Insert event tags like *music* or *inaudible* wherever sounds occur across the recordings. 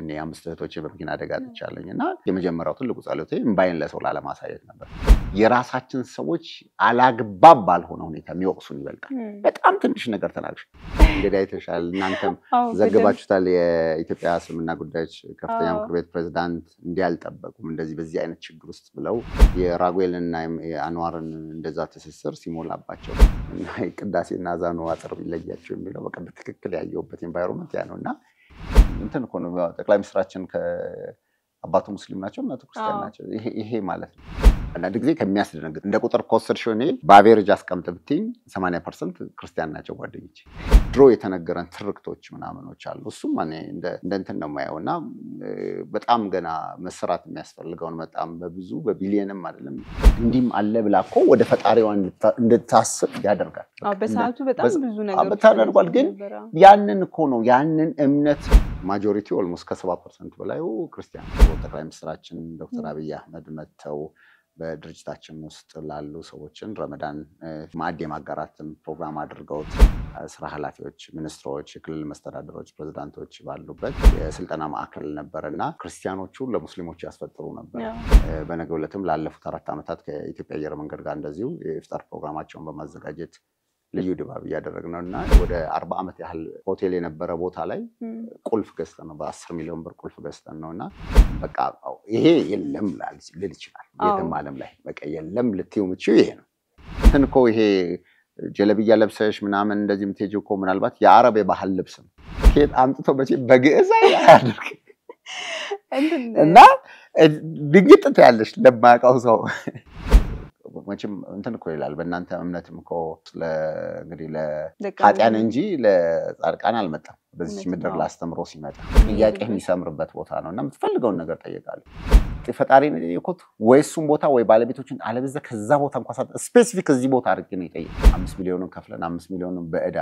እኔ አምስት እህቶቼ በመኪና አደጋ አጥቻለኝ እና የመጀመሪያው ትልቁ ጸሎቴ እምባይን ለሰው ላለማሳየት ነበር። የራሳችን ሰዎች አላግባብ ባልሆነ ሁኔታ የሚወቅሱን ይበልጣል። በጣም ትንሽ ነገር ተናግሽ እንግዲህ አይተሻል፣ እናንተም ዘግባችሁታል። የኢትዮጵያ እስልምና ጉዳዮች ከፍተኛ ምክር ቤት ፕሬዚዳንት እንዲህ አልጠበቁም እንደዚህ በዚህ አይነት ችግር ውስጥ ብለው የራጉኤልንና የአንዋርን እንደዛ ትስስር ሲሞላባቸው ቅዳሴና ዛኑ አጥር ይለያቸው የሚለው በቃ በትክክል ያየሁበት ኤንቫይሮመንት ያ ነው እና እንትን እኮ ነው ጠቅላይ ሚኒስትራችን ከአባቱ ሙስሊም ናቸው እናቱ ክርስቲያን ናቸው። ይሄ ማለት ነው። አንዳንድ ጊዜ ከሚያስደነግጥ እንደ ቁጥር ኮስር እኔ በአቬሬጅ አስቀምጥ ብትኝ ሰማንያ ፐርሰንት ክርስቲያን ናቸው ጓደኞች። ድሮ የተነገረን ትርክቶች ምናምኖች አሉ። እሱም እንደ እንትን ነው የማየው እና በጣም ገና መሰራት የሚያስፈልገውን በጣም በብዙ በቢሊየንም አይደለም እንዲህም አለ ብላ እኮ ወደ ፈጣሪዋ እንድታስብ ያደርጋል። በሰዓቱ በጣም ብዙ ነገር ተደርጓል። ግን ያንን እኮ ነው ያንን እምነት ማጆሪቲ ኦልሞስት ከሰባ ፐርሰንት በላይ ክርስቲያን ጠቅላይ ሚኒስትራችን ዶክተር አብይ አህመድ መጥተው በድርጅታችን ውስጥ ላሉ ሰዎችን ረመዳን ማዕድ የማጋራትን ፕሮግራም አድርገውት ስራ ኃላፊዎች፣ ሚኒስትሮች፣ የክልል መስተዳደሮች፣ ፕሬዚዳንቶች ባሉበት የስልጠና ማዕከል ነበር እና ክርስቲያኖቹ ለሙስሊሞች ያስፈጥሩ ነበር። በነገ ዕለትም ላለፉት አራት ዓመታት ከኢትዮጵያ አየር መንገድ ጋር እንደዚሁ የኢፍጣር ፕሮግራማቸውን በማዘጋጀት ልዩ ድባብ እያደረግ ነው እና ወደ አርባ ዓመት ያህል ሆቴል የነበረ ቦታ ላይ ቁልፍ ገዝተን ነው በአስር ሚሊዮን ብር ቁልፍ ገዝተን ነው እና በቃ ይሄ የለም ልል ይችላል። የትም ዓለም ላይ በቃ የለም ልትዩ ምችው ይሄ ነው። እንትን እኮ ይሄ ጀለብያ ለብሰሽ ምናምን እንደዚህ የምትሄጂው እኮ ምናልባት የአረብ የባህል ልብስ ነው። ኬት አምጥቶ መቼ በግዕዝ አያደርግ እና ድንግጥ ትያለሽ ለማያውቀው ሰው መቼም እንትን እኮ ይላል በእናንተ እምነትም እኮ እንግዲህ ለኃጢያን እንጂ ለጻድቃን አልመጣም በዚች ምድር ላስተምሮ ሲመጣ ጥያቄ የሚሰምርበት ቦታ ነው እና የምትፈልገውን ነገር ጠይቃለሁ። ፈጣሪ የጠየኩት ወይ እሱን ቦታ ወይ ባለቤቶችን አለበዛ ከዛ ቦታ እንኳ ስፔሲፊክ እዚህ ቦታ አድርጌ ነው የጠየኩት። አምስት ሚሊዮኑን ከፍለን አምስት ሚሊዮኑን በእዳ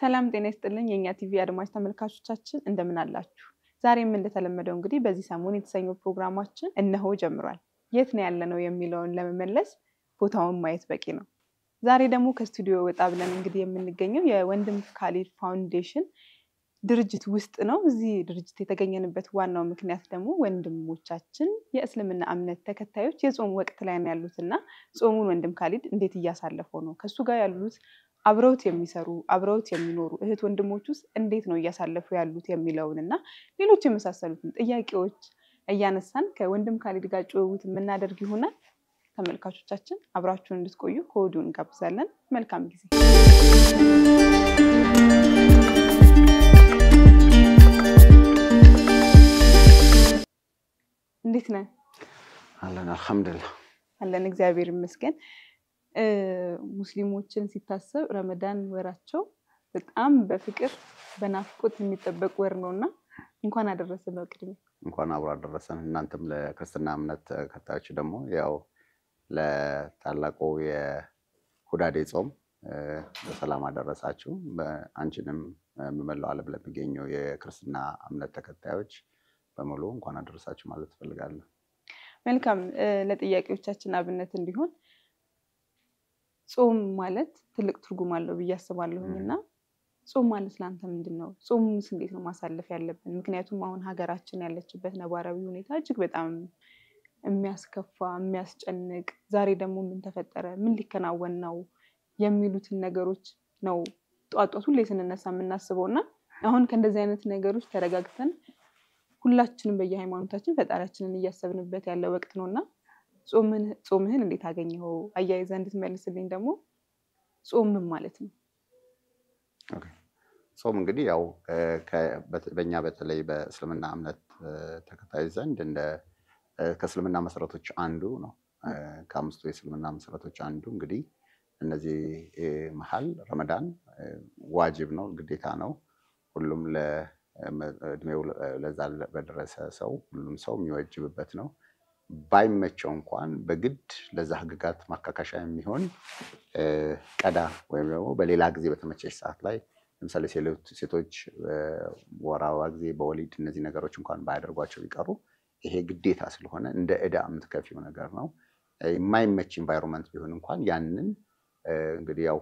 ሰላም ጤና ይስጥልኝ የእኛ ቲቪ አድማጭ ተመልካቾቻችን እንደምን አላችሁ? ዛሬም እንደተለመደው እንግዲህ በዚህ ሰሞን የተሰኘው ፕሮግራማችን እነሆ ጀምሯል። የት ነው ያለነው የሚለውን ለመመለስ ቦታውን ማየት በቂ ነው። ዛሬ ደግሞ ከስቱዲዮ ወጣ ብለን እንግዲህ የምንገኘው የወንድም ካሊድ ፋውንዴሽን ድርጅት ውስጥ ነው። እዚህ ድርጅት የተገኘንበት ዋናው ምክንያት ደግሞ ወንድሞቻችን የእስልምና እምነት ተከታዮች የጾም ወቅት ላይ ነው ያሉት እና ጾሙን ወንድም ካሊድ እንዴት እያሳለፈው ነው? ከእሱ ጋር ያሉት አብረውት የሚሰሩ አብረውት የሚኖሩ እህት ወንድሞች ውስጥ እንዴት ነው እያሳለፉ ያሉት የሚለውን እና ሌሎች የመሳሰሉትን ጥያቄዎች እያነሳን ከወንድም ካሊድ ጋር ጭውውት የምናደርግ ይሆናል። ተመልካቾቻችን አብራችሁን እንድትቆዩ ከወዲሁ እንጋብዛለን። መልካም ጊዜ። እንዴት ነህ? አለን። አልሐምዱሊላህ አለን። እግዚአብሔር ይመስገን። ሙስሊሞችን ሲታሰብ ረመዳን ወራቸው በጣም በፍቅር በናፍቆት የሚጠበቅ ወር ነው እና እንኳን አደረሰ በቅድሚያ እንኳን አብሮ አደረሰን። እናንተም ለክርስትና እምነት ተከታዮች ደግሞ ያው ለታላቁ የሁዳዴ ጾም በሰላም አደረሳችሁ። አንቺንም በመላው ዓለም ለሚገኙ የክርስትና እምነት ተከታዮች በሙሉ እንኳን አደረሳችሁ ማለት እፈልጋለሁ። መልካም። ለጥያቄዎቻችን አብነት እንዲሆን ጾም ማለት ትልቅ ትርጉም አለው ብዬ አስባለሁኝ እና ጾም ማለት ለአንተ ምንድን ነው? ጾም እንዴት ነው ማሳለፍ ያለብን? ምክንያቱም አሁን ሀገራችን ያለችበት ነባራዊ ሁኔታ እጅግ በጣም የሚያስከፋ የሚያስጨንቅ፣ ዛሬ ደግሞ ምን ተፈጠረ፣ ምን ሊከናወን ነው የሚሉትን ነገሮች ነው ጧጧት ሁሌ ስንነሳ የምናስበው እና አሁን ከእንደዚህ አይነት ነገሮች ተረጋግተን ሁላችንም በየሃይማኖታችን ፈጣሪያችንን እያሰብንበት ያለ ወቅት ነው እና ጾምህን እንዴት አገኘኸው? አያይዘ እንድትመልስልኝ ደግሞ ጾም ምን ማለት ነው? ጾም እንግዲህ ያው በእኛ በተለይ በእስልምና እምነት ተከታይ ዘንድ እንደ ከእስልምና መሰረቶች አንዱ ነው። ከአምስቱ የእስልምና መሰረቶች አንዱ እንግዲህ እነዚህ መሀል ረመዳን ዋጅብ ነው፣ ግዴታ ነው። ሁሉም እድሜው ለዛ በደረሰ ሰው ሁሉም ሰው የሚወጅብበት ነው። ባይመቸው እንኳን በግድ ለዛ ህግጋት ማካካሻ የሚሆን ቀዳ ወይም ደግሞ በሌላ ጊዜ በተመቸች ሰዓት ላይ ለምሳሌ ሴቶች ወር አበባ ጊዜ በወሊድ እነዚህ ነገሮች እንኳን ባያደርጓቸው ቢቀሩ ይሄ ግዴታ ስለሆነ እንደ እዳ የምትከፊው ነገር ነው። የማይመች ኢንቫይሮንመንት ቢሆን እንኳን ያንን እንግዲህ ያው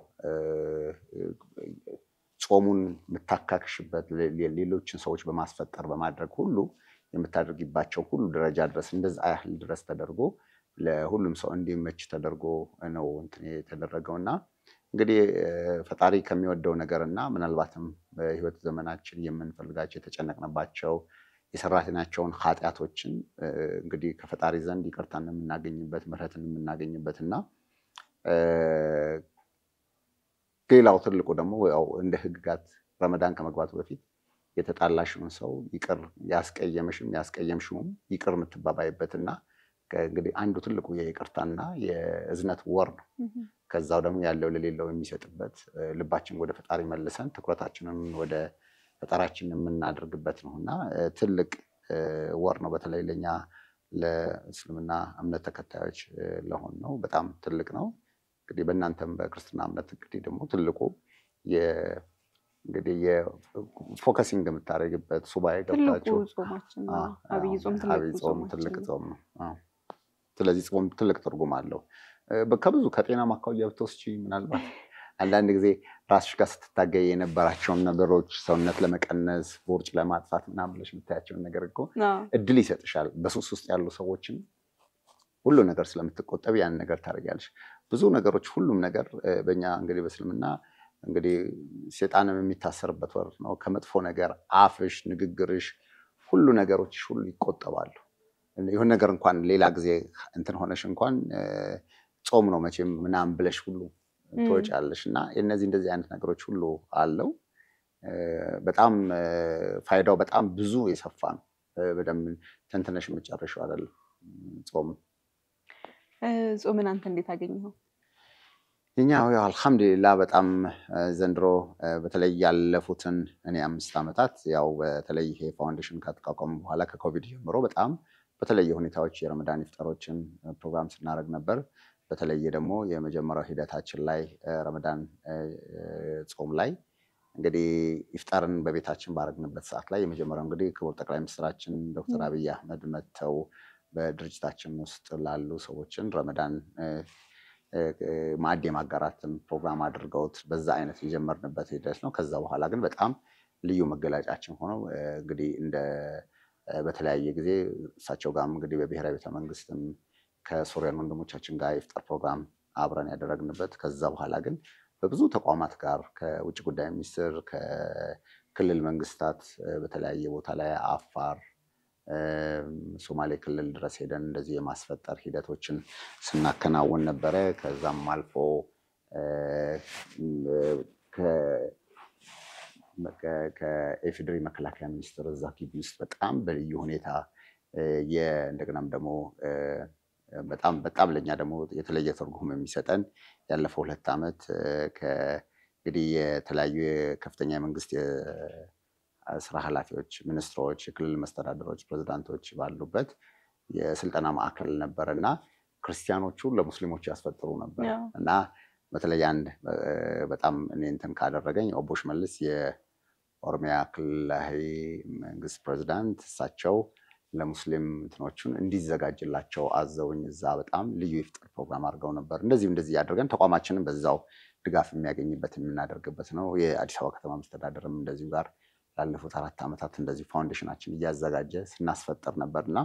ጾሙን የምታካክሽበት ሌሎችን ሰዎች በማስፈጠር በማድረግ ሁሉ የምታደርጊባቸው ሁሉ ደረጃ ድረስ እንደዛ ያህል ድረስ ተደርጎ ለሁሉም ሰው እንዲመች ተደርጎ ነው እንትን የተደረገው እና እንግዲህ ፈጣሪ ከሚወደው ነገር እና ምናልባትም በህይወት ዘመናችን የምንፈልጋቸው የተጨነቅንባቸው የሰራናቸውን ኃጢአቶችን እንግዲህ ከፈጣሪ ዘንድ ይቅርታን የምናገኝበት ምሕረትን የምናገኝበት እና ሌላው ትልቁ ደግሞ ያው እንደ ህግጋት ረመዳን ከመግባቱ በፊት የተጣላሽውን ሰው ይቅር ያስቀየምሽም ያስቀየምሽውም ይቅር የምትባባይበት እና እንግዲህ አንዱ ትልቁ የይቅርታና የእዝነት ወር ነው። ከዛው ደግሞ ያለው ለሌለው የሚሰጥበት ልባችን ወደ ፈጣሪ መልሰን ትኩረታችንን ወደ ፈጣራችን የምናደርግበት ነው እና ትልቅ ወር ነው። በተለይ ለኛ ለእስልምና እምነት ተከታዮች ለሆን ነው በጣም ትልቅ ነው። እንግዲህ በእናንተም በክርስትና እምነት እንግዲህ ደግሞ ትልቁ እንግዲህ ፎከሲንግ እንደምታደርግበት ሱባኤ ገብታችሁ ጾም ትልቅ ጾም ነው። ስለዚህ ጾም ትልቅ ትርጉም አለው። ከብዙ ከጤና ማካወያ ብትወስጂ ምናልባት *laughs* አንዳንድ ጊዜ ራስሽ ጋር ስትታገይ የነበራቸውን ነገሮች ሰውነት ለመቀነስ ቦርጭ ለማጥፋት ምናምን ብለሽ የምታያቸውን ነገር እኮ እድል ይሰጥሻል። በሱስ ውስጥ ያሉ ሰዎችን ሁሉ ነገር ስለምትቆጠብ ያን ነገር ታደርጊያለሽ። ብዙ ነገሮች፣ ሁሉም ነገር በእኛ እንግዲህ በእስልምና እንግዲህ ሴጣንም የሚታሰርበት ወር ነው። ከመጥፎ ነገር አፍሽ፣ ንግግርሽ፣ ሁሉ ነገሮች ሁሉ ይቆጠባሉ። ይሁን ነገር እንኳን ሌላ ጊዜ እንትን ሆነሽ እንኳን ጾም ነው መቼም ምናምን ብለሽ ሁሉ ትወጫለሽ እና እነዚህ እንደዚህ አይነት ነገሮች ሁሉ አለው። በጣም ፋይዳው በጣም ብዙ የሰፋ ነው። በደንብ ተንትነሽ የምጨርሽው አይደለም ጾም ጾምን አንተ እንዴት አገኘኸው? ያው አልሐምዱሊላ በጣም ዘንድሮ በተለይ ያለፉትን እኔ አምስት ዓመታት ያው በተለይ ይሄ ፋውንዴሽን ካተቋቋመ በኋላ ከኮቪድ ጀምሮ በጣም በተለየ ሁኔታዎች የረመዳን ኢፍጠሮችን ፕሮግራም ስናደርግ ነበር። በተለየ ደግሞ የመጀመሪያው ሂደታችን ላይ ረመዳን ጾም ላይ እንግዲህ ኢፍጣርን በቤታችን ባረግንበት ሰዓት ላይ የመጀመሪያው እንግዲህ ክቡር ጠቅላይ ሚኒስትራችን ዶክተር አብይ አህመድ መጥተው በድርጅታችን ውስጥ ላሉ ሰዎችን ረመዳን ማዕድ የማጋራትን ፕሮግራም አድርገውት በዛ አይነት የጀመርንበት ሂደት ነው። ከዛ በኋላ ግን በጣም ልዩ መገለጫችን ሆነው እንግዲህ እንደ በተለያየ ጊዜ እሳቸው ጋርም እንግዲህ በብሔራዊ ቤተ መንግስትም ከሶሪያን ወንድሞቻችን ጋር የፍጠር ፕሮግራም አብረን ያደረግንበት ከዛ በኋላ ግን በብዙ ተቋማት ጋር ከውጭ ጉዳይ ሚኒስትር ከክልል መንግስታት በተለያየ ቦታ ላይ አፋር ሶማሌ ክልል ድረስ ሄደን እንደዚህ የማስፈጠር ሂደቶችን ስናከናውን ነበረ። ከዛም አልፎ ከኤፌድሪ መከላከያ ሚኒስቴር እዛ ግቢ ውስጥ በጣም በልዩ ሁኔታ እንደገናም ደግሞ በጣም በጣም ለእኛ ደግሞ የተለየ ትርጉም የሚሰጠን ያለፈው ሁለት ዓመት እንግዲህ የተለያዩ የከፍተኛ የመንግስት ስራ ኃላፊዎች፣ ሚኒስትሮች፣ የክልል መስተዳደሮች፣ ፕሬዚዳንቶች ባሉበት የስልጠና ማዕከል ነበር እና ክርስቲያኖቹ ለሙስሊሞች ያስፈጥሩ ነበር እና በተለይ አንድ በጣም እኔ እንትን ካደረገኝ ኦቦ ሽመልስ የኦሮሚያ ክልላዊ መንግስት ፕሬዚዳንት እሳቸው ለሙስሊም እንትኖቹን እንዲዘጋጅላቸው አዘውኝ እዛ በጣም ልዩ የፍጥር ፕሮግራም አድርገው ነበር። እንደዚህ እንደዚህ ያደርገን ተቋማችንም በዛው ድጋፍ የሚያገኝበት የምናደርግበት ነው። የአዲስ አበባ ከተማ መስተዳደርም እንደዚሁ ጋር ላለፉት አራት ዓመታት እንደዚህ ፋውንዴሽናችን እያዘጋጀ ስናስፈጠር ነበር እና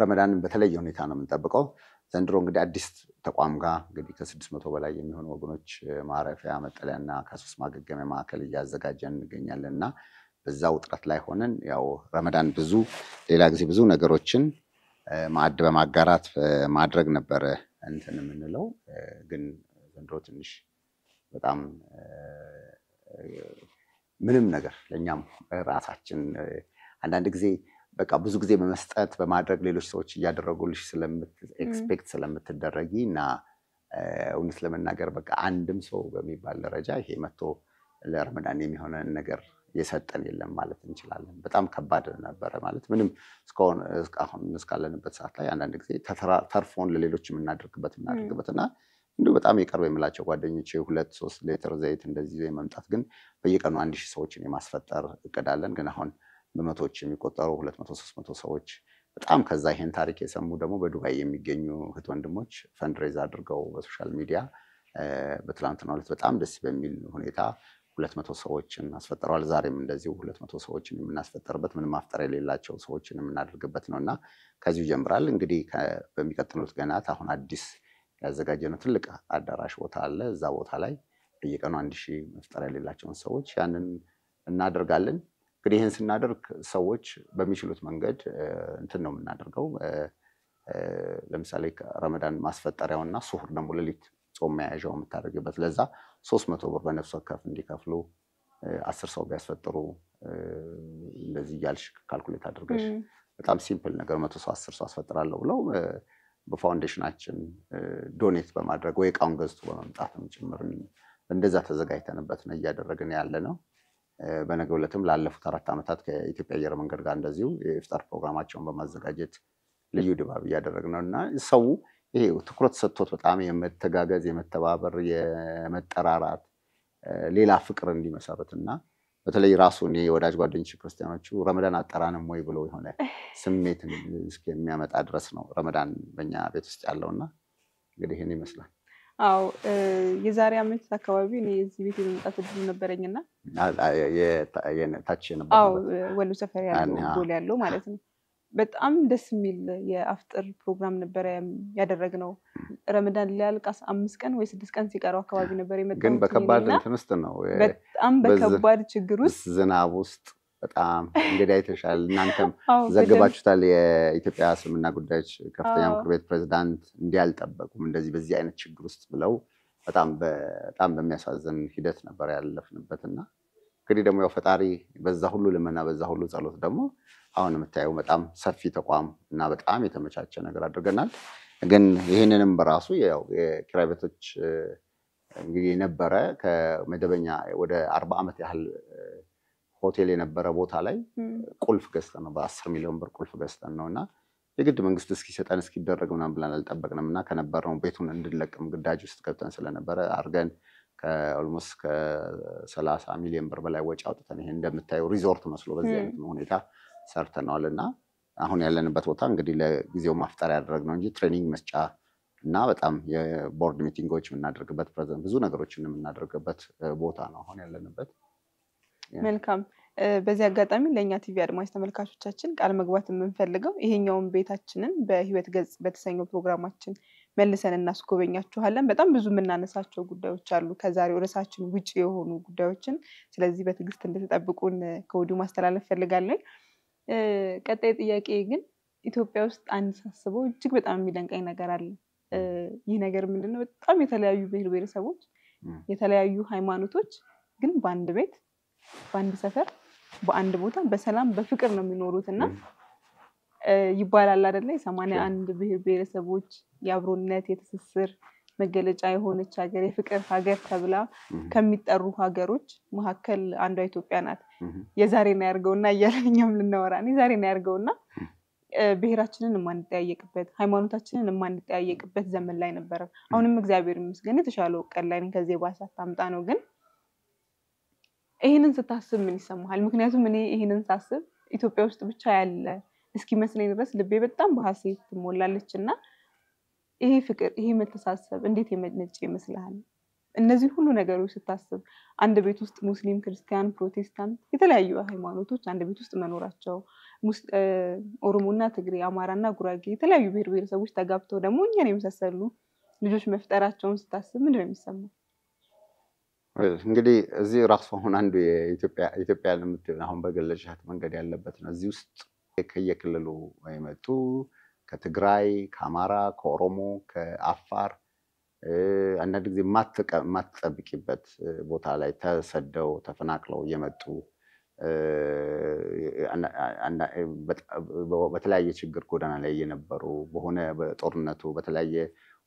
ረመዳንን በተለየ ሁኔታ ነው የምንጠብቀው። ዘንድሮ እንግዲህ አዲስ ተቋም ጋር እንግዲህ ከስድስት መቶ በላይ የሚሆኑ ወገኖች ማረፊያ መጠለያና ከሶስት ማገገሚያ ማዕከል እያዘጋጀን እንገኛለን እና በዛ ውጥረት ላይ ሆነን ያው ረመዳን ብዙ ሌላ ጊዜ ብዙ ነገሮችን ማዕድ በማጋራት ማድረግ ነበረ እንትን የምንለው ግን ዘንድሮ ትንሽ በጣም ምንም ነገር ለእኛም ራሳችን አንዳንድ ጊዜ በቃ ብዙ ጊዜ በመስጠት በማድረግ ሌሎች ሰዎች እያደረጉልሽ ኤክስፔክት ስለምትደረጊ እና እውነት ለመናገር በቃ አንድም ሰው በሚባል ደረጃ ይሄ መጥቶ ለረመዳን የሚሆነ ነገር የሰጠን የለም ማለት እንችላለን። በጣም ከባድ ነበረ ማለት ምንም እስካሁን እስካለንበት ሰዓት ላይ አንዳንድ ጊዜ ተርፎን ለሌሎች የምናደርግበት እናደርግበት እና እንዲሁ በጣም የቀርበ የምላቸው ጓደኞች ሁለት ሶስት ሌትር ዘይት እንደዚህ ይዞ መምጣት ግን በየቀኑ አንድ ሺህ ሰዎችን የማስፈጠር እቅድ አለን። ግን አሁን በመቶዎች የሚቆጠሩ ሁለት መቶ ሶስት መቶ ሰዎች በጣም ከዛ ይሄን ታሪክ የሰሙ ደግሞ በዱባይ የሚገኙ እህት ወንድሞች ፈንድሬዝ አድርገው በሶሻል ሚዲያ በትላንትናው ዕለት በጣም ደስ በሚል ሁኔታ ሁለት መቶ ሰዎችን አስፈጥረዋል። ዛሬም እንደዚሁ ሁለት መቶ ሰዎችን የምናስፈጠርበት ምንም ማፍጠር የሌላቸው ሰዎችን የምናደርግበት ነው እና ከዚሁ ጀምራል እንግዲህ በሚቀጥሉት ገናት አሁን አዲስ ያዘጋጀነው ትልቅ አዳራሽ ቦታ አለ። እዛ ቦታ ላይ በየቀኑ አንድ ሺህ መፍጠሪያ የሌላቸውን ሰዎች ያንን እናደርጋለን። እንግዲህ ይህን ስናደርግ ሰዎች በሚችሉት መንገድ እንትን ነው የምናደርገው። ለምሳሌ ረመዳን ማስፈጠሪያውና ሱሁር ደግሞ ሌሊት ጾም መያዣው የምታደርግበት ለዛ ሶስት መቶ ብር በነፍስ ወከፍ እንዲከፍሉ አስር ሰው ቢያስፈጥሩ እንደዚህ እያልሽ ካልኩሌት አድርገሽ በጣም ሲምፕል ነገር መቶ ሰው አስር ሰው አስፈጥራለሁ ብለው በፋውንዴሽናችን ዶኔት በማድረግ ወይ እቃውን ገዝቶ በመምጣትም ጭምር እንደዛ ተዘጋጅተንበት ነው እያደረግን ያለ ነው። በነገ ዕለትም ላለፉት አራት ዓመታት ከኢትዮጵያ አየር መንገድ ጋር እንደዚሁ የኢፍጣር ፕሮግራማቸውን በማዘጋጀት ልዩ ድባብ እያደረግ ነው እና ሰው ይሄ ትኩረት ሰጥቶት በጣም የመተጋገዝ፣ የመተባበር፣ የመጠራራት ሌላ ፍቅር እንዲመሰርት እና በተለይ ራሱ እኔ ወዳጅ ጓደኞች ክርስቲያኖቹ ረመዳን አጠራንም ወይ ብሎ የሆነ *laughs* ስሜትን እስከሚያመጣ ድረስ ነው ረመዳን በኛ ቤት ውስጥ ያለውና እንግዲህ ይህን ይመስላል። አዎ የዛሬ አመት አካባቢ እኔ ቤት የመምጣት እድሉ ነበረኝና ታች የነበረ ወሎ ሰፈር ያለው ያለው ማለት ነው በጣም ደስ የሚል የአፍጥር ፕሮግራም ነበረ ያደረግ ነው። ረመዳን ሊያልቃስ አምስት ቀን ወይ ስድስት ቀን ሲቀረው አካባቢ ነበር የመጣሁት። ግን በከባድ እንትን ውስጥ ነው፣ በጣም በከባድ ችግር ውስጥ ዝናብ ውስጥ በጣም እንግዲህ አይተሻል፣ እናንተም *laughs* ዘግባችሁታል። የኢትዮጵያ እስልምና ጉዳዮች ከፍተኛ ምክር ቤት ፕሬዚዳንት እንዲህ አልጠበቁም እንደዚህ በዚህ አይነት ችግር ውስጥ ብለው በጣም በጣም በሚያሳዝን ሂደት ነበር ያለፍንበት እና እንግዲህ ደግሞ ያው ፈጣሪ በዛ ሁሉ ልመና በዛ ሁሉ ጸሎት ደግሞ አሁን የምታየው በጣም ሰፊ ተቋም እና በጣም የተመቻቸ ነገር አድርገናል። ግን ይህንንም በራሱ የኪራይ ቤቶች እንግዲህ የነበረ ከመደበኛ ወደ አርባ ዓመት ያህል ሆቴል የነበረ ቦታ ላይ ቁልፍ ገዝተን ነው በአስር ሚሊዮን ብር ቁልፍ ገዝተን ነው እና የግድ መንግስት እስኪሰጠን እስኪደረግ ምናምን ብለን አልጠበቅንም እና ከነበርነው ቤቱን እንድንለቅም ግዳጅ ውስጥ ገብተን ስለነበረ አድርገን ከኦልሞስት ከሰላሳ ሚሊዮን ብር በላይ ወጪ አውጥተን ይሄ እንደምታየው ሪዞርት መስሎ በዚህ አይነት ሁኔታ ሰርተነዋል እና አሁን ያለንበት ቦታ እንግዲህ ለጊዜው ማፍጠሪያ ያደረግነው እንጂ ትሬኒንግ መስጫ እና በጣም የቦርድ ሚቲንጎች የምናደርግበት ፕሬዘንት ብዙ ነገሮችን የምናደርግበት ቦታ ነው አሁን ያለንበት። መልካም። በዚህ አጋጣሚ ለእኛ ቲቪ አድማጭ ተመልካቾቻችን ቃል መግባት የምንፈልገው ይሄኛውን ቤታችንን በህይወት ገጽ በተሰኘው ፕሮግራማችን መልሰን እናስጎበኛችኋለን። በጣም ብዙ የምናነሳቸው ጉዳዮች አሉ፣ ከዛሬው ርዕሳችን ውጭ የሆኑ ጉዳዮችን። ስለዚህ በትዕግስት እንድትጠብቁን ከወዲሁ ማስተላለፍ ፈልጋለን። ቀጣይ ጥያቄ ግን ኢትዮጵያ ውስጥ አንድ ሳስበው እጅግ በጣም የሚደንቀኝ ነገር አለ። ይህ ነገር ምንድነው? በጣም የተለያዩ ብሄር ብሄረሰቦች የተለያዩ ሃይማኖቶች ግን በአንድ ቤት፣ በአንድ ሰፈር፣ በአንድ ቦታ በሰላም በፍቅር ነው የሚኖሩት እና ይባላል አይደለ የሰማንያ አንድ ብሄር ብሄረሰቦች የአብሮነት የትስስር መገለጫ የሆነች ሀገር የፍቅር ሀገር ተብላ ከሚጠሩ ሀገሮች መካከል አንዷ ኢትዮጵያ ናት። የዛሬ ና ያርገውና እያለኛም እኛም ልናወራ ና ያርገውና ብሔራችንን የማንጠያየቅበት ሃይማኖታችንን የማንጠያየቅበት ዘመን ላይ ነበረ። አሁንም እግዚአብሔር ይመስገን የተሻለው ቀን ላይ ከዚህ ባሰ አታምጣ ነው። ግን ይህንን ስታስብ ምን ይሰማሃል? ምክንያቱም እኔ ይህንን ሳስብ ኢትዮጵያ ውስጥ ብቻ ያለ እስኪመስለኝ ድረስ ልቤ በጣም በሀሴት ትሞላለች እና ይሄ ፍቅር፣ ይሄ መተሳሰብ እንዴት የመነጨ ይመስልሃል? እነዚህን ሁሉ ነገሮች ስታስብ አንድ ቤት ውስጥ ሙስሊም፣ ክርስቲያን፣ ፕሮቴስታንት የተለያዩ ሃይማኖቶች አንድ ቤት ውስጥ መኖራቸው ኦሮሞና ትግሬ፣ አማራና ጉራጌ የተለያዩ ብሔር ብሔረሰቦች ተጋብተው ደግሞ እኛን የመሳሰሉ ልጆች መፍጠራቸውን ስታስብ ምንድን ነው የሚሰማው? እንግዲህ እዚህ ራሱ አሁን አንዱ ኢትዮጵያ ለምትሆን አሁን በገለጫት መንገድ ያለበት ነው። እዚህ ውስጥ ከየክልሉ የመጡ ከትግራይ፣ ከአማራ፣ ከኦሮሞ፣ ከአፋር አንዳንድ ጊዜ የማትጠብቂበት ቦታ ላይ ተሰደው ተፈናቅለው እየመጡ በተለያየ ችግር ጎዳና ላይ የነበሩ በሆነ በጦርነቱ በተለያየ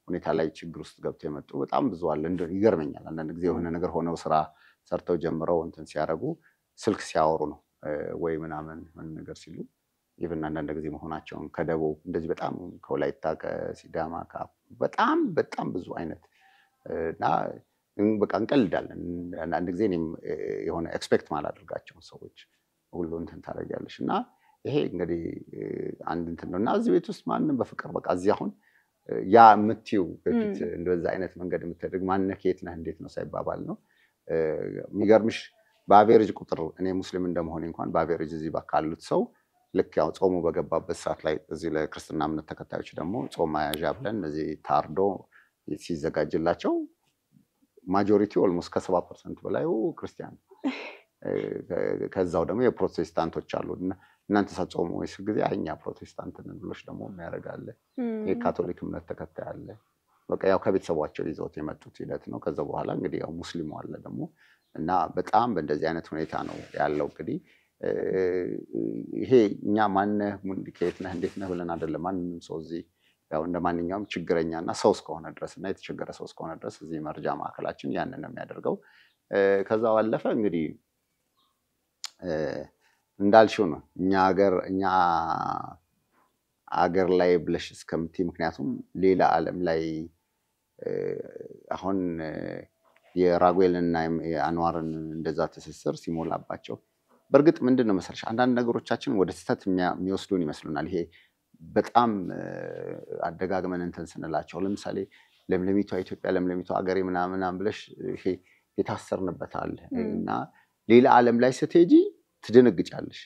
ሁኔታ ላይ ችግር ውስጥ ገብተው የመጡ በጣም ብዙ አለ። ይገርመኛል። አንዳንድ ጊዜ የሆነ ነገር ሆነው ስራ ሰርተው ጀምረው እንትን ሲያደርጉ ስልክ ሲያወሩ ነው ወይ ምናምን ነገር ሲሉ ኢቨን አንዳንድ ጊዜ መሆናቸውን ከደቡብ እንደዚህ በጣም ከወላይታ ከሲዳማ በጣም በጣም ብዙ አይነት እና በቃ እንቀልዳለን። አንዳንድ ጊዜ እኔም የሆነ ኤክስፔክት ማላደርጋቸውን ሰዎች ሁሉ እንትን ታደርጊያለሽ እና ይሄ እንግዲህ አንድ እንትን ነው እና እዚህ ቤት ውስጥ ማንም በፍቅር በቃ እዚህ አሁን ያ የምትይው በፊት እንደዛ አይነት መንገድ የምታደርግ ማነህ ከየት ነህ እንዴት ነው ሳይባባል ነው የሚገርምሽ። በአቬሬጅ ቁጥር እኔ ሙስሊም እንደመሆኔ እንኳን በአቬሬጅ እዚህ ካሉት ሰው ልክ ያው ጾሙ በገባበት ሰዓት ላይ እዚህ ለክርስትና እምነት ተከታዮች ደግሞ ጾም መያዣ ብለን እዚህ ታርዶ ሲዘጋጅላቸው ማጆሪቲ ኦልሞስት ከሰባ ፐርሰንት በላይ ክርስቲያን፣ *laughs* ከዛው ደግሞ የፕሮቴስታንቶች አሉ። እናንተ ሳጾሙ ወይስ ጊዜ እኛ ፕሮቴስታንት ነን ብሎች ደግሞ የሚያደርጋለ የካቶሊክ እምነት ተከታይ አለ። በቃ ያው ከቤተሰቧቸው ይዘውት የመጡት ሂደት ነው። ከዛ በኋላ እንግዲህ ያው ሙስሊሙ አለ ደግሞ እና በጣም በእንደዚህ አይነት ሁኔታ ነው ያለው እንግዲህ ይሄ እኛ ማነህ ከየት ነህ እንዴት ነህ ብለን አደለ ማንም ሰው እዚህ ያው እንደ ማንኛውም ችግረኛ እና ሰው እስከሆነ ድረስ እና የተቸገረ ሰው እስከሆነ ድረስ እዚህ መርጃ ማዕከላችን ያንን ነው የሚያደርገው። ከዛ ባለፈ እንግዲህ እንዳልሽው ነው እኛ ሀገር እኛ አገር ላይ ብለሽ እስከምት ምክንያቱም ሌላ ዓለም ላይ አሁን የራጉኤልና የአንዋርን እንደዛ ትስስር ሲሞላባቸው በእርግጥ ምንድን ነው መሰለሽ አንዳንድ ነገሮቻችን ወደ ስህተት የሚወስዱን ይመስሉናል። ይሄ በጣም አደጋግመን እንትን ስንላቸው ለምሳሌ ለምለሚቷ ኢትዮጵያ ለምለሚቷ አገሬ ምናምናም ብለሽ ይሄ የታሰርንበታል እና ሌላ ዓለም ላይ ስትሄጂ ትድንግጫለሽ።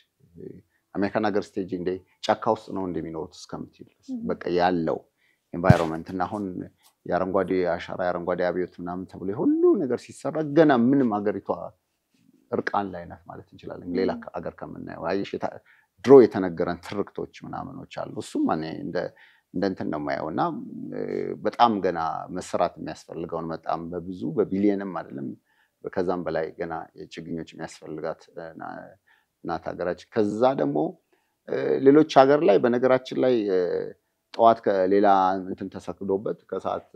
አሜሪካን ሀገር ስትሄጂ እንደ ጫካ ውስጥ ነው እንደሚኖሩት እስከምትይ በቃ ያለው ኤንቫይሮንመንት እና አሁን የአረንጓዴ አሻራ የአረንጓዴ አብዮት ምናምን ተብሎ ሁሉ ነገር ሲሰራ ገና ምንም ሀገሪቷ እርቃን ላይ ናት ማለት እንችላለን። ሌላ አገር ከምናየው አየሽ ድሮ የተነገረን ትርክቶች ምናምኖች አሉ። እሱም እንደ እንትን ነው የማየው እና በጣም ገና መሰራት የሚያስፈልገውን በጣም በብዙ በቢሊየንም አይደለም ከዛም በላይ ገና ችግኞች የሚያስፈልጋት ናት ሀገራችን። ከዛ ደግሞ ሌሎች ሀገር ላይ በነገራችን ላይ ጠዋት ከሌላ እንትን ተሰክዶበት ከሰዓት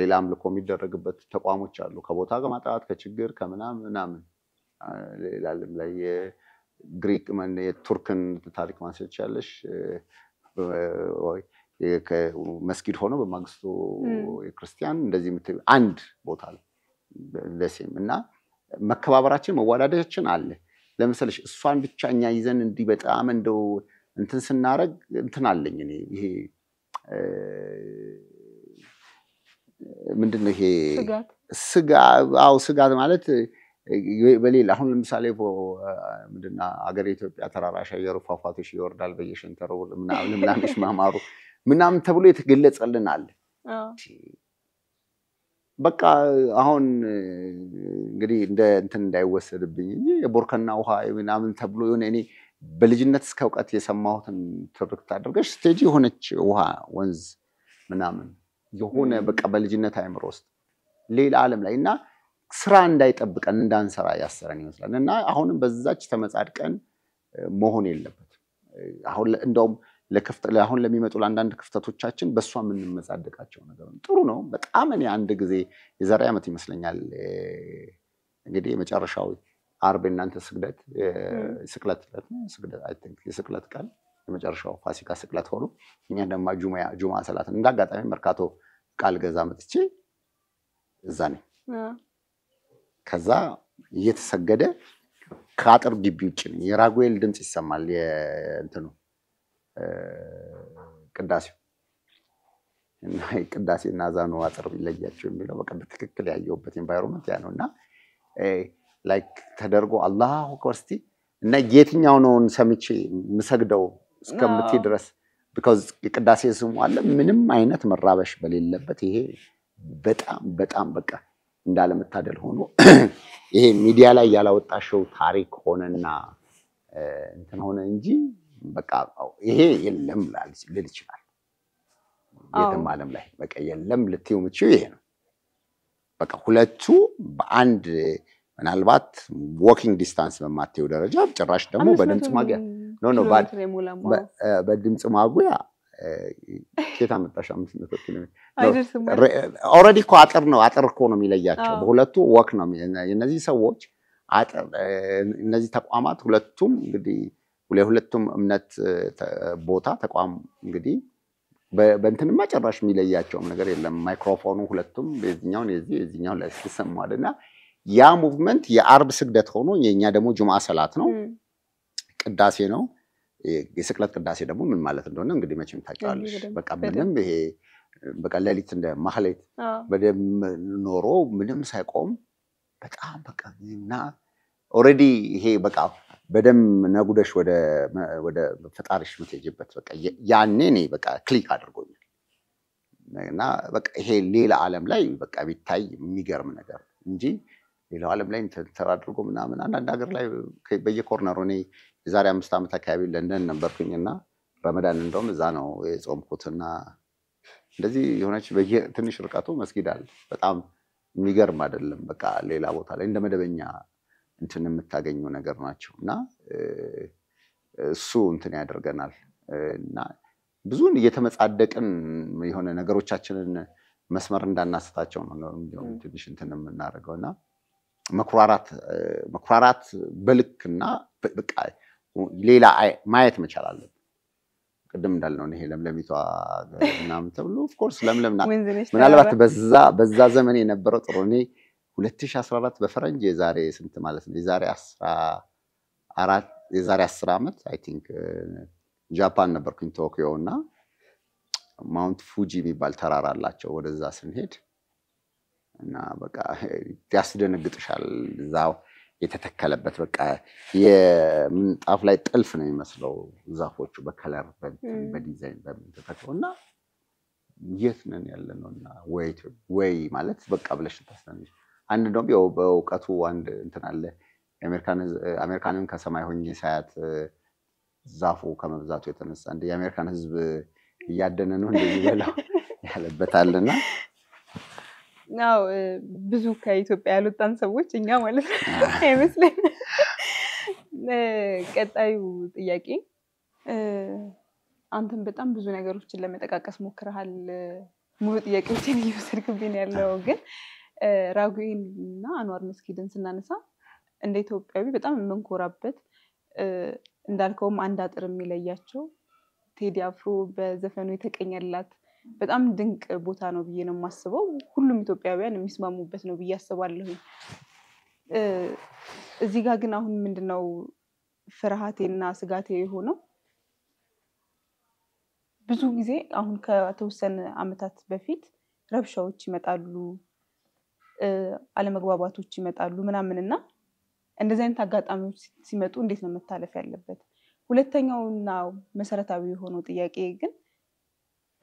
ሌላ አምልኮ የሚደረግበት ተቋሞች አሉ። ከቦታ ከማጣት ከችግር ከምናምን ምናምን ሌላለም ላይ የግሪክ የቱርክን ታሪክ ማንሳት ትችያለሽ። መስጊድ ሆኖ በማግስቱ የክርስቲያን እንደዚህ ምት አንድ ቦታ አለ ደሴም እና መከባበራችን መዋዳዳችን አለ። ለምሳሌ እሷን ብቻ እኛ ይዘን እንዲህ በጣም እንደው እንትን ስናደርግ እንትን አለኝ እኔ ይሄ ምንድን ነው ይሄ ስጋ? ስጋት ማለት በሌላ አሁን ለምሳሌ ምንድን አገር ኢትዮጵያ ተራራሽ አየሩ ፏፏቴሽ ይወርዳል በየሸንተሩ ልምላምሽ ማማሩ ምናምን ተብሎ የተገለጸልናል። በቃ አሁን እንግዲህ እንደ እንትን እንዳይወሰድብኝ የቦርከና ውሃ ምናምን ተብሎ የሆነ እኔ በልጅነት እስከ እውቀት የሰማሁትን ትርክት አድርገሽ ስቴጅ የሆነች ውሃ ወንዝ ምናምን የሆነ በቃ በልጅነት አይምሮ ውስጥ ሌላ ዓለም ላይ እና ስራ እንዳይጠብቀን እንዳንሰራ ያሰረን ይመስላል እና አሁንም በዛች ተመጻድቀን መሆን የለበት አሁን እንደውም አሁን ለሚመጡ ለአንዳንድ ክፍተቶቻችን በእሷ የምንመጻደቃቸው ነገር ጥሩ ነው። በጣም እኔ አንድ ጊዜ የዛሬ ዓመት ይመስለኛል እንግዲህ የመጨረሻው አርብ እናንተ ስግደት ስቅለት ስቅለት የስቅለት ቀን የመጨረሻው ፋሲካ ስቅለት ሆኖ እኛ ደማ ጁማ ሰላት እንዳጋጣሚ መርካቶ ቃል ገዛ መጥቼ እዛ ነኝ። ከዛ እየተሰገደ ከአጥር ግቢ ውጭ ነኝ። የራጉኤል ድምፅ ይሰማል። የእንትኑ ቅዳሴው እና ቅዳሴ እና ዛኑ አጥር ይለያቸው የሚለው በቃ በትክክል ያየሁበት ኤንቫይሮመንት ያ ነው እና ላይክ ተደርጎ አላሁ አክበር እና የትኛው ነውን ሰምቼ ምሰግደው እስከምትይ ድረስ ቢኮዝ የቅዳሴ ስሙ አለ ምንም አይነት መራበሽ በሌለበት ይሄ በጣም በጣም በቃ እንዳለመታደል ሆኖ *clears throat* ይሄ ሚዲያ ላይ ያላወጣሽው ታሪክ ሆነና እንትን ሆነ እንጂ በቃ ይሄ የለም ልል ይችላል። የትም ዓለም ላይ በቃ የለም ልትይው የምትችይው ይሄ ነው። በቃ ሁለቱ በአንድ ምናልባት ዎኪንግ ዲስታንስ በማትየው ደረጃ ጭራሽ ደግሞ በድምፅ ማጉያ ኖ ኖ በድምፅ ማጉያ ኬታ መጣሽ አምስት መቶ ኪሎ ኦልሬዲ እኮ አጥር ነው አጥር እኮ ነው የሚለያቸው በሁለቱ ወክ ነው እነዚህ ሰዎች እነዚህ ተቋማት ሁለቱም እንግዲህ የሁለቱም እምነት ቦታ ተቋም እንግዲህ በእንትንማ ጨራሽ የሚለያቸውም ነገር የለም ማይክሮፎኑ ሁለቱም የዚኛውን የዚህ የዚኛውን ላይ ሲሰማልና ያ ሙቭመንት የአርብ ስግደት ሆኖ የእኛ ደግሞ ጁምዓ ሰላት ነው፣ ቅዳሴ ነው። የስቅለት ቅዳሴ ደግሞ ምን ማለት እንደሆነ እንግዲህ መቼም ታውቂዋለሽ። በቃ ምንም ይሄ በቃ ሌሊት እንደ ማህሌት በደም ኖሮ ምንም ሳይቆም በጣም በቃ እና ኦልሬዲ ይሄ በቃ በደም ነጉደሽ ወደ ፈጣሪሽ የምትሄጂበት በቃ ያኔ እኔ በቃ ክሊክ አድርጎኛል እና በቃ ይሄ ሌላ ዓለም ላይ በቃ ቢታይ የሚገርም ነገር እንጂ ሌላው ዓለም ላይ ኢንተር አድርጎ ምናምን አንዳንድ ሀገር ላይ በየኮርነሩ እኔ የዛሬ አምስት ዓመት አካባቢ ለንደን ነበርኩኝ እና ረመዳን እንደውም እዛ ነው የጾምኩትና እንደዚህ የሆነች ትንሽ ርቀቱ መስጊድ አለ። በጣም የሚገርም አይደለም። በቃ ሌላ ቦታ ላይ እንደ መደበኛ እንትን የምታገኘው ነገር ናቸው እና እሱ እንትን ያደርገናል እና ብዙን እየተመጻደቅን የሆነ ነገሮቻችንን መስመር እንዳናስታቸው ነው ትንሽ እንትን የምናደርገው እና መኩራራት መኩራራት በልክና በቃ ሌላ ማየት መቻል አለብን። ቅድም እንዳልነው ይሄ ለምለሚቷ ምናምን ተብሎ ኦፍኮርስ ለምለም ናት። ምናልባት በዛ በዛ ዘመን የነበረው ጥሩ እኔ 2014 በፈረንጅ የዛሬ ስንት ማለት ነው የዛሬ የዛሬ አስር ዓመት አይ ቲንክ ጃፓን ነበርኩኝ ቶኪዮ እና ማውንት ፉጂ የሚባል ተራራ አላቸው። ወደዛ ስንሄድ እና በቃ ያስደነግጥሻል። እዛው የተተከለበት በቃ የምንጣፍ ላይ ጥልፍ ነው የሚመስለው ዛፎቹ በከለር በዲዛይን በምን ተተክለው እና የት ነን ያለ ነው እና ወይ ማለት በቃ ብለሽ ታስታንሽ አንድ ደም ያው በእውቀቱ አንድ እንትን አለ አሜሪካንን ከሰማይ ሆኜ ሳያት ዛፉ ከመብዛቱ የተነሳ እንደ የአሜሪካን ሕዝብ እያደነ ነው እንደሚበላው ያለበታልና ው ብዙ ከኢትዮጵያ ያልወጣን ሰዎች እኛ ማለት ነው *laughs* አይመስለኝ። ቀጣዩ ጥያቄ አንተን በጣም ብዙ ነገሮችን ለመጠቃቀስ ሞክረሃል። ሙሉ ጥያቄዎችን እየወሰድክብኝ ያለው ግን ራጉዌን እና አንዋር መስጊድን ስናነሳ እንደ ኢትዮጵያዊ በጣም የምንኮራበት እንዳልከውም አንድ አጥር የሚለያቸው ቴዲ አፍሮ በዘፈኑ የተቀኘላት በጣም ድንቅ ቦታ ነው ብዬ ነው የማስበው። ሁሉም ኢትዮጵያውያን የሚስማሙበት ነው ብዬ አስባለሁ። እዚህ ጋር ግን አሁን ምንድነው ፍርሃቴና ስጋቴ የሆነው ብዙ ጊዜ አሁን ከተወሰነ ዓመታት በፊት ረብሻዎች ይመጣሉ፣ አለመግባባቶች ይመጣሉ ምናምን እና እንደዚህ አይነት አጋጣሚዎች ሲመጡ እንዴት ነው መታለፍ ያለበት? ሁለተኛውና መሰረታዊ የሆነው ጥያቄ ግን